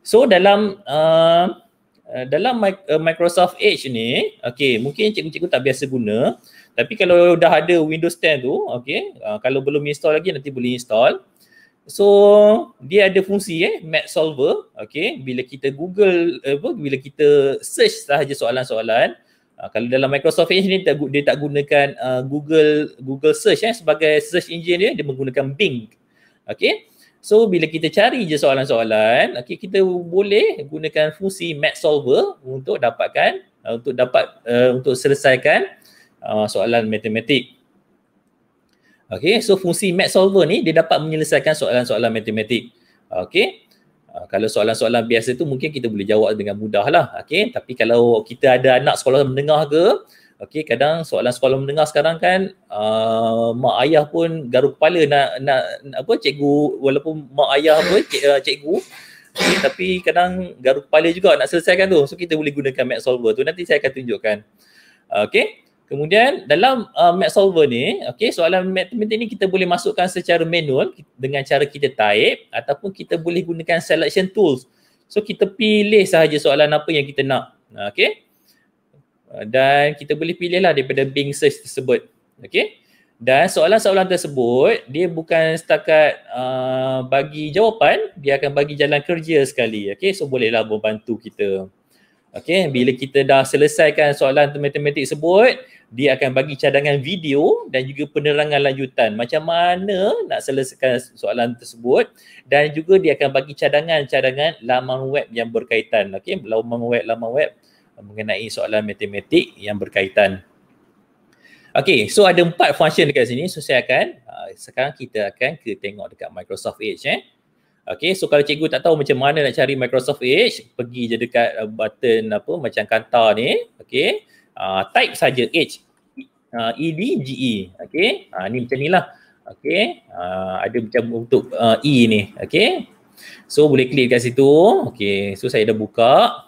So dalam uh, uh dalam uh, Microsoft Edge ni, okay, mungkin cikgu-cikgu tak biasa guna. Tapi kalau dah ada Windows 10 tu, okay, uh, kalau belum install lagi nanti boleh install. So dia ada fungsi eh map solver okay. bila kita google apa bila kita search sahaja soalan-soalan uh, Ah, kalau dalam Microsoft Edge ni dia tak, dia tak gunakan uh, Google Google search eh sebagai search engine dia dia menggunakan Bing. Okay. So bila kita cari je soalan-soalan, okay, kita boleh gunakan fungsi Math Solver untuk dapatkan uh, untuk dapat uh, untuk selesaikan uh, soalan matematik. Okay, so fungsi Math Solver ni dia dapat menyelesaikan soalan-soalan matematik. Okay, Ah, kalau soalan-soalan biasa tu mungkin kita boleh jawab dengan mudah lah. Okay? Tapi kalau kita ada anak sekolah menengah ke, okay, kadang soalan sekolah menengah sekarang kan uh, mak ayah pun garuk kepala nak, nak, nak apa cikgu, walaupun mak ayah apa cik, uh, cikgu, okay, tapi kadang garuk kepala juga nak selesaikan tu. So kita boleh gunakan Max Solver tu. Nanti saya akan tunjukkan. Okay. Kemudian dalam uh, math solver ni, okay, soalan matematik ni kita boleh masukkan secara manual dengan cara kita type ataupun kita boleh gunakan selection tools. So kita pilih sahaja soalan apa yang kita nak. Okay. Uh, dan kita boleh pilihlah daripada Bing search tersebut. Okay. Dan soalan-soalan tersebut, dia bukan setakat uh, bagi jawapan, dia akan bagi jalan kerja sekali. Okay. So bolehlah membantu kita. Okay, bila kita dah selesaikan soalan matematik sebut, dia akan bagi cadangan video dan juga penerangan lanjutan macam mana nak selesaikan soalan tersebut dan juga dia akan bagi cadangan-cadangan laman web yang berkaitan. Okay, laman web, laman web mengenai soalan matematik yang berkaitan. Okay, so ada empat function dekat sini. So, saya akan, ah, sekarang kita akan ke tengok dekat Microsoft Edge. Eh. Okay, so kalau cikgu tak tahu macam mana nak cari Microsoft Edge, pergi je dekat uh, button apa macam kanta ni. Okay, uh, ah, type saja Edge. Uh, ah, E-D-G-E. Okay, uh, ah, ni macam ni lah. Okay, uh, ada macam untuk uh, E ni. Okay, so boleh klik kat situ. Okay, so saya dah buka.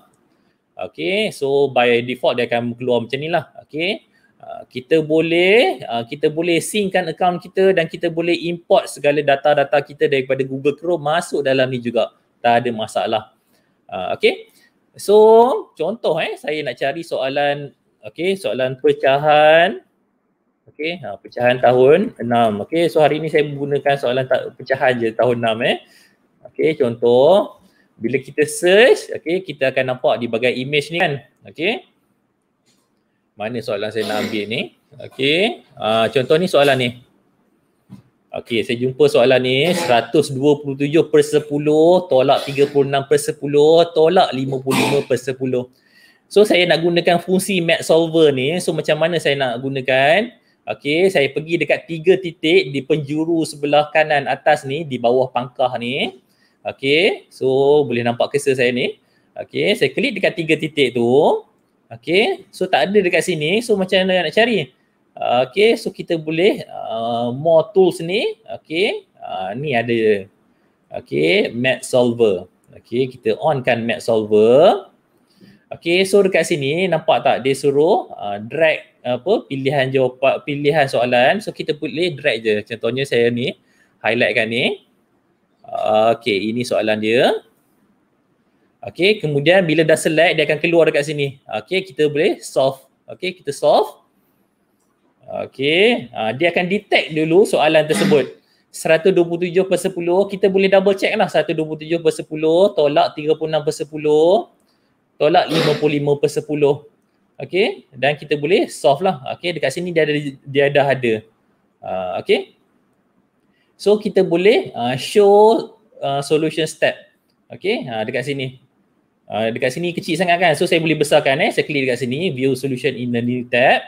Okay, so by default dia akan keluar macam ni lah. Okay, Ah, kita boleh uh, kita boleh syncan account kita dan kita boleh import segala data-data kita daripada Google Chrome masuk dalam ni juga. Tak ada masalah. Uh, okay. So, contoh eh saya nak cari soalan okay, soalan pecahan okay, ha, pecahan tahun enam, Okay, so hari ini saya menggunakan soalan ta- pecahan je tahun enam eh. Okay, contoh bila kita search, okay, kita akan nampak di bagian image ni kan. Okay, mana soalan saya nak ambil ni. Okey. Uh, contoh ni soalan ni. Okey, saya jumpa soalan ni 127 per 10 tolak 36 per 10 tolak 55 per 10. So saya nak gunakan fungsi map solver ni. So macam mana saya nak gunakan? Okey, saya pergi dekat tiga titik di penjuru sebelah kanan atas ni di bawah pangkah ni. Okey, so boleh nampak kesel saya ni. Okey, saya klik dekat tiga titik tu. Okay, so tak ada dekat sini. So macam mana nak cari? Uh, okay, so kita boleh uh, more tools ni. Okay, uh, ni ada. Okay, Map Solver. Okay, kita onkan Map Solver. Okay, so dekat sini nampak tak dia suruh uh, drag apa pilihan jawapan, pilihan soalan. So kita boleh drag je. Contohnya saya ni highlight kan ni. Uh, okay, ini soalan dia. Okay, kemudian bila dah select, dia akan keluar dekat sini. Okay, kita boleh solve. Okay, kita solve. Okay, uh, ha, dia akan detect dulu soalan tersebut. 127 per 10, kita boleh double check lah. 127 per 10, tolak 36 per 10, tolak 55 per 10. Okay, dan kita boleh solve lah. Okay, dekat sini dia, ada, dia dah ada. Uh, ha, okay. So, kita boleh uh, show uh, solution step. Okay, uh, dekat sini. Ah, dekat sini kecil sangat kan. So saya boleh besarkan eh. Saya klik dekat sini view solution in the new tab.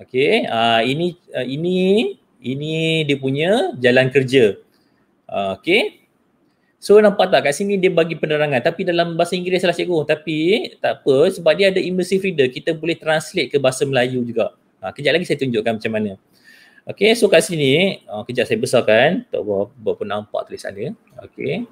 Okey, uh, ah, ini uh, ini ini dia punya jalan kerja. Uh, Okey. So nampak tak kat sini dia bagi penerangan tapi dalam bahasa Inggeris lah cikgu tapi tak apa sebab dia ada immersive reader kita boleh translate ke bahasa Melayu juga. Ha, kejap lagi saya tunjukkan macam mana. Okay so kat sini, ha, kejap saya besarkan, tak berapa, berapa nampak tulisan dia. Okay.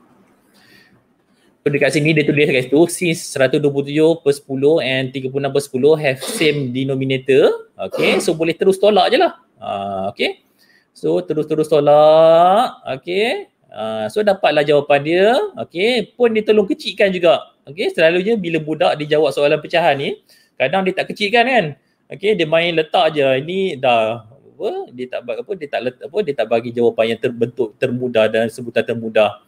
So dekat sini dia tulis kat situ since 127 per 10 and 36 per 10 have same denominator. Okay, so boleh terus tolak je lah. Uh, okay, so terus-terus tolak. Okay, uh, so dapatlah jawapan dia. Okay, pun dia tolong kecikkan juga. Okay, selalunya bila budak dia jawab soalan pecahan ni, kadang dia tak kecikkan kan? Okay, dia main letak je. Ini dah apa? Dia tak apa? Dia tak letak apa? Dia tak bagi jawapan yang terbentuk termudah dan sebutan termudah.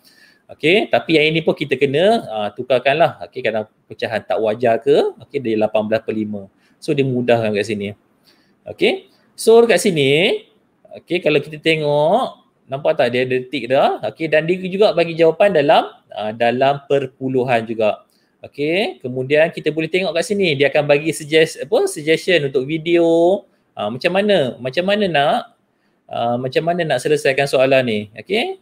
Okey, tapi yang ini pun kita kena uh, tukarkanlah. Okey, kadang pecahan tak wajar ke, okey dari 18 per 5. So dia mudahkan kat sini. Okey. So dekat sini, okey kalau kita tengok nampak tak dia ada tick dah. Okey dan dia juga bagi jawapan dalam uh, dalam perpuluhan juga. Okey, kemudian kita boleh tengok kat sini dia akan bagi suggest apa suggestion untuk video uh, macam mana macam mana nak uh, macam mana nak selesaikan soalan ni. Okey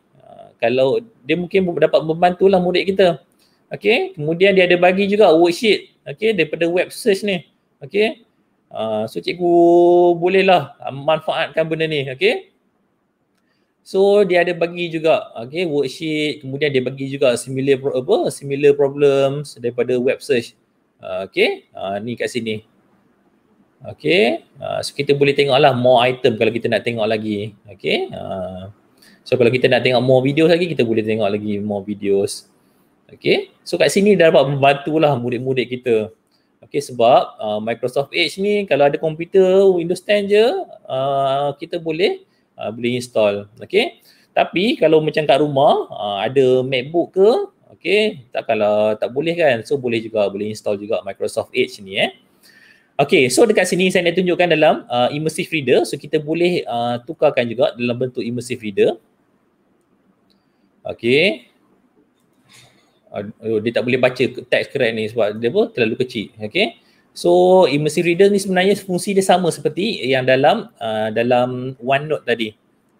kalau dia mungkin dapat membantulah murid kita. Okey, kemudian dia ada bagi juga worksheet, okey daripada web search ni. Okey. Uh, so cikgu bolehlah ah, manfaatkan benda ni, okey. So dia ada bagi juga okay? worksheet, kemudian dia bagi juga similar pro- apa similar problems daripada web search. Uh, okey, uh, ni kat sini. okay? uh, so kita boleh tengoklah more item kalau kita nak tengok lagi. okay? uh, So kalau kita nak tengok more videos lagi, kita boleh tengok lagi more videos. Okay. So kat sini dah dapat membantulah murid-murid kita. Okay sebab uh, Microsoft Edge ni kalau ada komputer Windows 10 je, uh, kita boleh uh, boleh install. Okay. Tapi kalau macam kat rumah, uh, ada MacBook ke, okay, tak kalau tak boleh kan. So boleh juga, boleh install juga Microsoft Edge ni eh. Okay, so dekat sini saya nak tunjukkan dalam uh, Immersive Reader. So kita boleh uh, tukarkan juga dalam bentuk Immersive Reader. Okay. Uh, ah, oh, dia tak boleh baca teks keren ni sebab dia pun terlalu kecil. Okay. So, immersive reader ni sebenarnya fungsi dia sama seperti yang dalam uh, dalam OneNote tadi.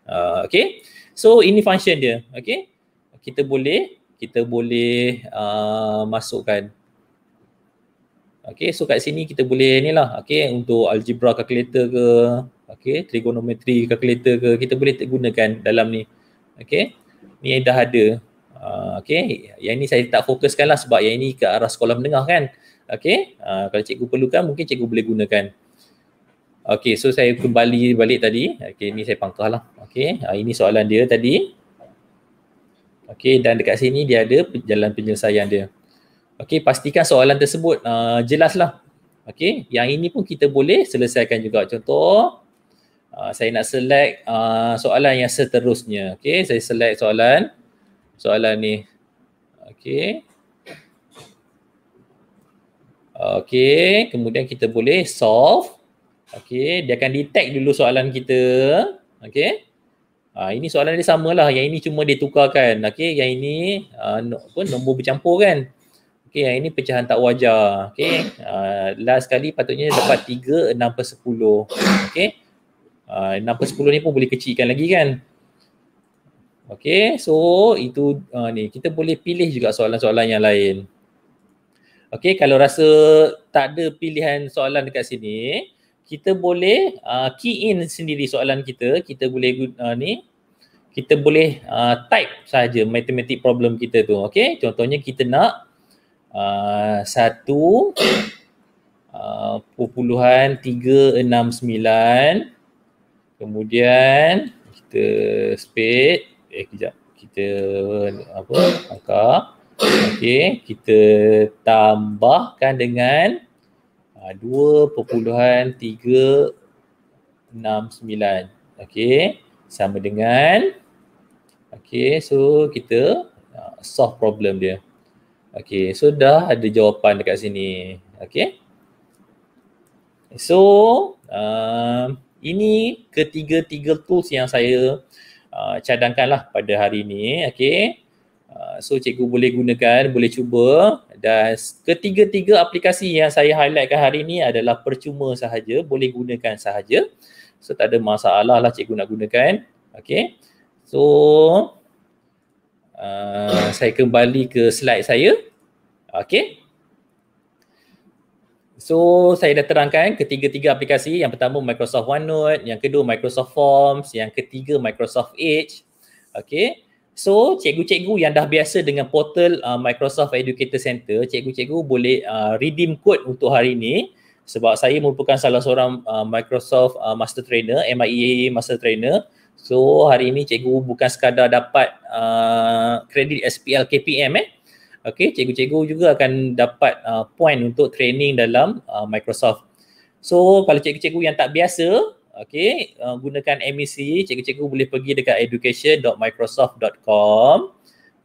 Uh, ah, okay. So, ini function dia. Okay. Kita boleh kita boleh uh, masukkan Okay, so kat sini kita boleh ni lah, okay, untuk algebra calculator ke, okay, trigonometri calculator ke, kita boleh gunakan dalam ni. Okay, ni dah ada uh, okey yang ini saya tak lah sebab yang ini ke arah sekolah menengah kan okey uh, kalau cikgu perlukan mungkin cikgu boleh gunakan okey so saya kembali balik tadi okey ni saya pangkahlah okey uh, ini soalan dia tadi okey dan dekat sini dia ada jalan penyelesaian dia okey pastikan soalan tersebut uh, jelaslah okey yang ini pun kita boleh selesaikan juga contoh Ah, saya nak select uh, soalan yang seterusnya. Okay, saya select soalan. Soalan ni. Okay. Okay, kemudian kita boleh solve. Okay, dia akan detect dulu soalan kita. Okay. Ha, ah, ini soalan dia samalah. Yang ini cuma dia tukarkan. Okay, yang ini uh, pun nombor bercampur kan. Okay, yang ini pecahan tak wajar. Okay, uh, last kali patutnya dapat 3, 6 per 10. Okay. 6 ke 10 ni pun boleh kecilkan lagi kan. Okay, so itu uh, ni kita boleh pilih juga soalan-soalan yang lain. Okay, kalau rasa tak ada pilihan soalan dekat sini, kita boleh uh, key in sendiri soalan kita. Kita boleh uh, ni, kita boleh uh, type saja matematik problem kita tu. Okay, contohnya kita nak uh, satu uh, puluhan tiga enam sembilan Kemudian kita speed eh kejap kita apa angka okey kita tambahkan dengan ah, dua tiga enam sembilan. okey sama dengan okey so kita uh, solve problem dia okey so dah ada jawapan dekat sini okey so um uh, ini ketiga-tiga tools yang saya uh, cadangkan lah pada hari ini. Okay. Uh, so cikgu boleh gunakan, boleh cuba dan ketiga-tiga aplikasi yang saya highlightkan hari ini adalah percuma sahaja, boleh gunakan sahaja. So tak ada masalah lah cikgu nak gunakan. Okay. So uh, saya kembali ke slide saya. Okay. So saya dah terangkan ketiga-tiga aplikasi yang pertama Microsoft OneNote, yang kedua Microsoft Forms, yang ketiga Microsoft Edge. Okay. So cikgu-cikgu yang dah biasa dengan portal uh, Microsoft Educator Center, cikgu-cikgu boleh uh, redeem code untuk hari ini sebab saya merupakan salah seorang uh, Microsoft uh, Master Trainer, MIA Master Trainer. So hari ini cikgu bukan sekadar dapat uh, kredit SPL KPM eh okay, cikgu-cikgu juga akan dapat uh, point untuk training dalam uh, Microsoft. So kalau cikgu-cikgu yang tak biasa, okay, uh, gunakan MEC, cikgu-cikgu boleh pergi dekat education.microsoft.com.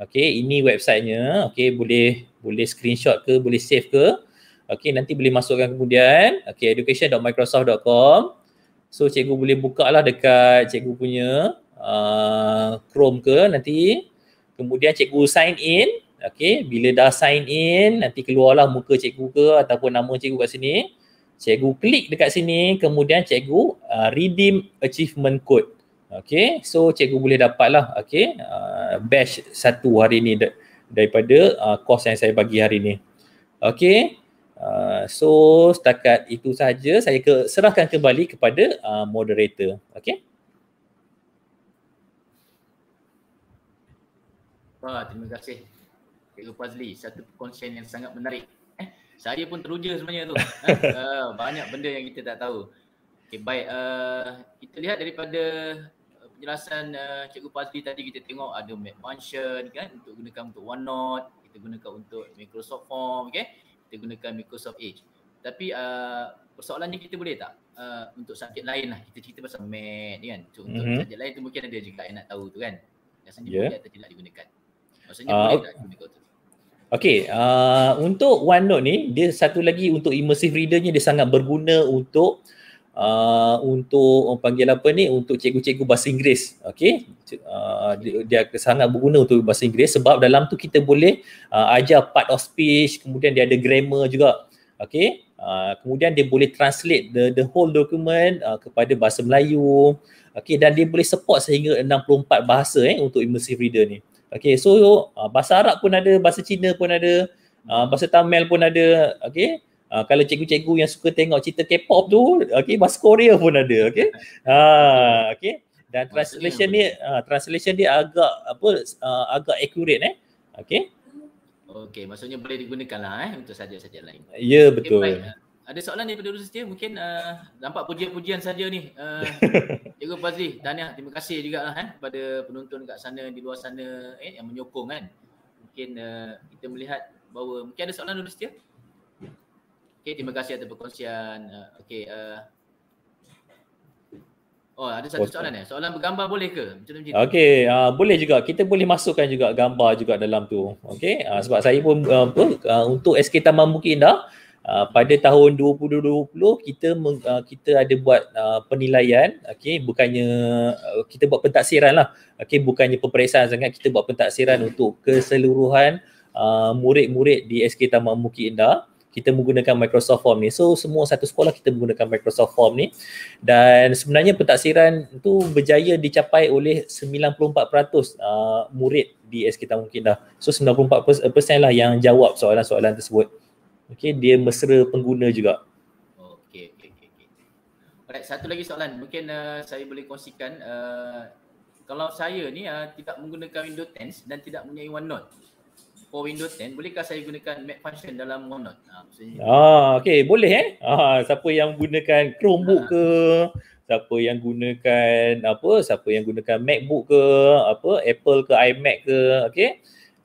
Okay, ini websitenya. Okay, boleh boleh screenshot ke, boleh save ke. Okay, nanti boleh masukkan kemudian. Okay, education.microsoft.com. So, cikgu boleh buka lah dekat cikgu punya uh, Chrome ke nanti. Kemudian cikgu sign in. Okay, bila dah sign in, nanti keluarlah muka cikgu ke ataupun nama cikgu kat sini. Cikgu klik dekat sini, kemudian cikgu uh, redeem achievement code. Okay, so cikgu boleh dapatlah, okay, uh, batch satu hari ni daripada uh, course yang saya bagi hari ni. Okay, uh, so setakat itu sahaja saya ke- serahkan kembali kepada uh, moderator. Okay. Wah, terima kasih. Cikgu Fazli, satu perkongsian yang sangat menarik. Eh, saya pun teruja sebenarnya tu. uh, banyak benda yang kita tak tahu. Okay, baik, uh, kita lihat daripada eh, penjelasan uh, Cikgu Fazli tadi kita tengok ada Mac function kan untuk gunakan untuk OneNote, kita gunakan untuk Microsoft Form, okay? kita gunakan Microsoft Edge. Tapi uh, persoalannya kita boleh tak uh, untuk subjek lain lah, kita cerita pasal mat kan. So, untuk mm-hmm. subjek lain tu mungkin ada juga yang nak tahu tu kan. Rasanya yeah. boleh atau tidak digunakan. Maksudnya uh, boleh ah, tak digunakan untuk Okay, uh, untuk OneNote ni, dia satu lagi untuk immersive Reader ni dia sangat berguna untuk Uh, untuk orang panggil apa ni untuk cikgu-cikgu bahasa Inggeris Okay, uh, dia, dia sangat berguna untuk bahasa Inggeris sebab dalam tu kita boleh uh, ajar part of speech kemudian dia ada grammar juga Okay, uh, kemudian dia boleh translate the the whole document uh, kepada bahasa Melayu Okay, dan dia boleh support sehingga 64 bahasa eh untuk immersive reader ni Okay, so uh, bahasa Arab pun ada, bahasa Cina pun ada, uh, bahasa Tamil pun ada. Okay, uh, kalau cikgu-cikgu yang suka tengok cerita K-pop tu, okay, bahasa Korea pun ada. Okay, uh, ah, okay. Dan translation ni, uh, translation dia agak apa, uh, agak accurate eh. Okay. Okay, maksudnya boleh digunakan lah eh untuk sajak-sajak lain. Ya, yeah, betul. baik ada soalan daripada Rusia Setia mungkin uh, nampak pujian-pujian saja ni. Cikgu uh, eh, Fazli, tahniah. Terima kasih juga lah eh, kepada penonton kat sana, di luar sana eh, yang menyokong kan. Mungkin uh, kita melihat bahawa mungkin ada soalan Rusia Setia. Okay, terima kasih atas perkongsian. Uh, okay, uh, Oh ada satu soalan eh. Soalan bergambar boleh ke? Macam macam. Okey, uh, boleh juga. Kita boleh masukkan juga gambar juga dalam tu. Okey. Uh, sebab saya pun uh, untuk SK Taman Bukit Indah, Ah, pada tahun 2020 kita uh, kita ada buat uh, penilaian okey bukannya uh, kita buat pentaksiran lah okey bukannya peperiksaan sangat kita buat pentaksiran untuk keseluruhan uh, murid-murid di SK Taman Muki Indah kita menggunakan Microsoft Form ni. So semua satu sekolah kita menggunakan Microsoft Form ni dan sebenarnya pentaksiran tu berjaya dicapai oleh 94% uh, murid di SK Taman Mukit Indah. So 94% lah yang jawab soalan-soalan tersebut. Okay, dia mesra pengguna juga. Okay, okay, okay. Baik, satu lagi soalan. Mungkin uh, saya boleh kongsikan. Uh, kalau saya ni uh, tidak menggunakan Windows 10 dan tidak mempunyai OneNote for Windows 10, bolehkah saya gunakan Mac function dalam OneNote? Uh, ah, ah okay, boleh eh. Ah, siapa yang gunakan Chromebook ah. ke, siapa yang gunakan apa, siapa yang gunakan MacBook ke, apa Apple ke, iMac ke, okay.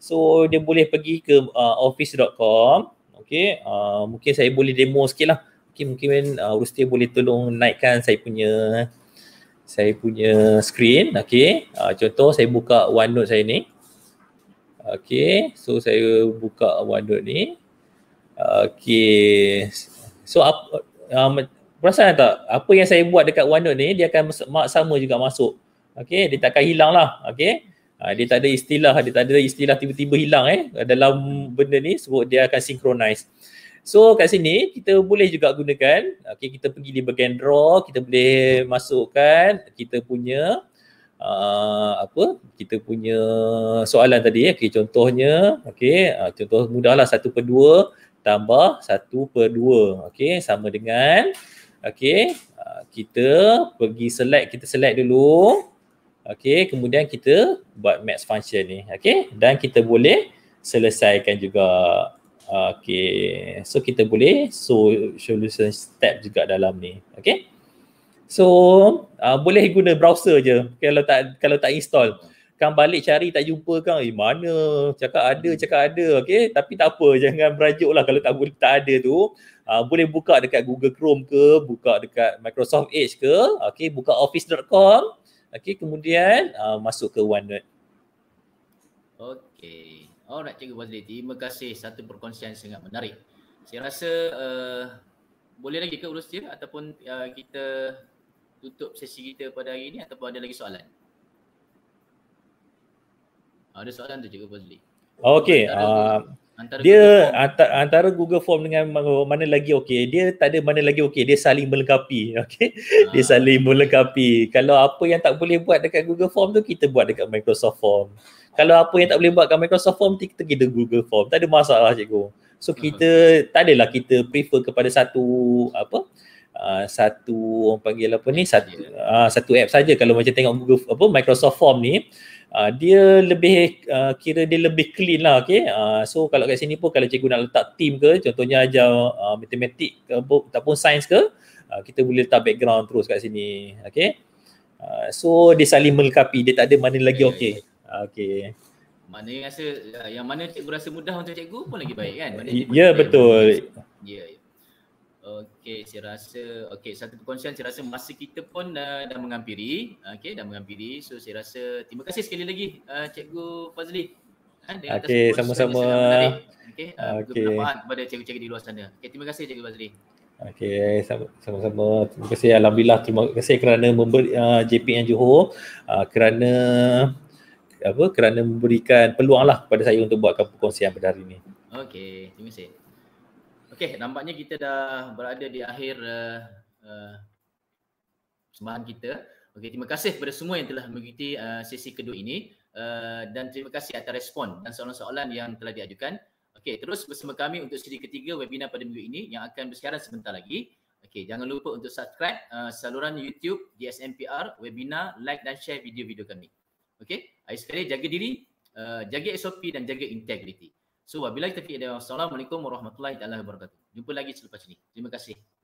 So, dia boleh pergi ke uh, office.com, Okay, uh, mungkin saya boleh demo sikit lah. Okay, mungkin uh, Rusty boleh tolong naikkan saya punya saya punya screen. Okay, uh, contoh saya buka OneNote saya ni. Okay, so saya buka OneNote ni. Okay, so apa, uh, um, perasan tak apa yang saya buat dekat OneNote ni dia akan mak sama juga masuk. Okay, dia takkan hilang lah. Okay, Ah, dia tak ada istilah dia tak ada istilah tiba-tiba hilang eh dalam benda ni sebab dia akan synchronize so kat sini kita boleh juga gunakan okay kita pergi di bagian draw kita boleh masukkan kita punya uh, apa kita punya soalan tadi ya eh. okey contohnya okay uh, contoh mudahlah satu per dua tambah satu per dua, okay sama dengan okay uh, kita pergi select kita select dulu Okey, kemudian kita buat max function ni. Okey, dan kita boleh selesaikan juga. Okey, so kita boleh so solution step juga dalam ni. Okey. So, uh, boleh guna browser je. Kalau tak kalau tak install, kan balik cari tak jumpa kan. Eh, mana? Cakap ada, cakap ada. Okey, tapi tak apa, jangan lah kalau tak boleh tak ada tu. Uh, boleh buka dekat Google Chrome ke, buka dekat Microsoft Edge ke, okey, buka office.com, Okey, kemudian uh, masuk ke OneNote. Okey. Alright, Cikgu Fazli. Terima kasih satu perkongsian sangat menarik. Saya rasa uh, boleh lagi ke urus dia ataupun uh, kita tutup sesi kita pada hari ini ataupun ada lagi soalan? Ada soalan tu Cikgu Fazli. Okey. Uh, antara dia antara, antara Google Form dengan mana lagi okey dia tak ada mana lagi okey dia saling melengkapi okey ha. dia ah. saling melengkapi kalau apa yang tak boleh buat dekat Google Form tu kita buat dekat Microsoft Form kalau apa yang tak boleh buat dekat Microsoft Form kita pergi dekat Google Form tak ada masalah cikgu so ah. kita ha. tak adalah kita prefer kepada satu apa Uh, satu orang panggil apa ni satu uh, satu app saja kalau macam tengok Google apa Microsoft Form ni uh, dia lebih uh, kira dia lebih clean lah okey uh, ah, so kalau kat sini pun kalau cikgu nak letak team ke contohnya ajar uh, matematik ke ataupun sains ke uh, kita boleh letak background terus kat sini okey uh, so dia saling melengkapi dia tak ada mana lagi okey okey mana yang rasa yang mana cikgu rasa mudah untuk cikgu pun lagi baik kan ya yeah, betul ya yeah, yeah. Okey, saya rasa okey satu perkongsian saya rasa masa kita pun dah, dah menghampiri. Okey, dah menghampiri. So saya rasa terima kasih sekali lagi uh, Cikgu Fazli. Ha, okey, sama-sama. Okey, uh, eh, okay. kepada cikgu-cikgu di luar sana. Okey, terima kasih Cikgu Fazli. Okey, sama-sama. Terima kasih alhamdulillah. Terima kasih kerana memberi uh, JPN Johor uh, kerana apa? Kerana memberikan peluanglah kepada saya untuk buatkan perkongsian pada hari ini. Okey, terima kasih. Okey, nampaknya kita dah berada di akhir uh, eh, uh, eh, sembahan kita. Okey, terima kasih kepada semua yang telah mengikuti uh, sesi kedua ini uh, dan terima kasih atas respon dan soalan-soalan yang telah diajukan. Okey, terus bersama kami untuk siri ketiga webinar pada minggu ini yang akan bersiaran sebentar lagi. Okey, jangan lupa untuk subscribe uh, saluran YouTube DSMPR webinar, like dan share video-video kami. Okey, akhir sekali jaga diri, uh, jaga SOP dan jaga integriti. So wabillahi taufiq wa assalamualaikum warahmatullahi taala wabarakatuh. Jumpa lagi selepas ini. Terima kasih.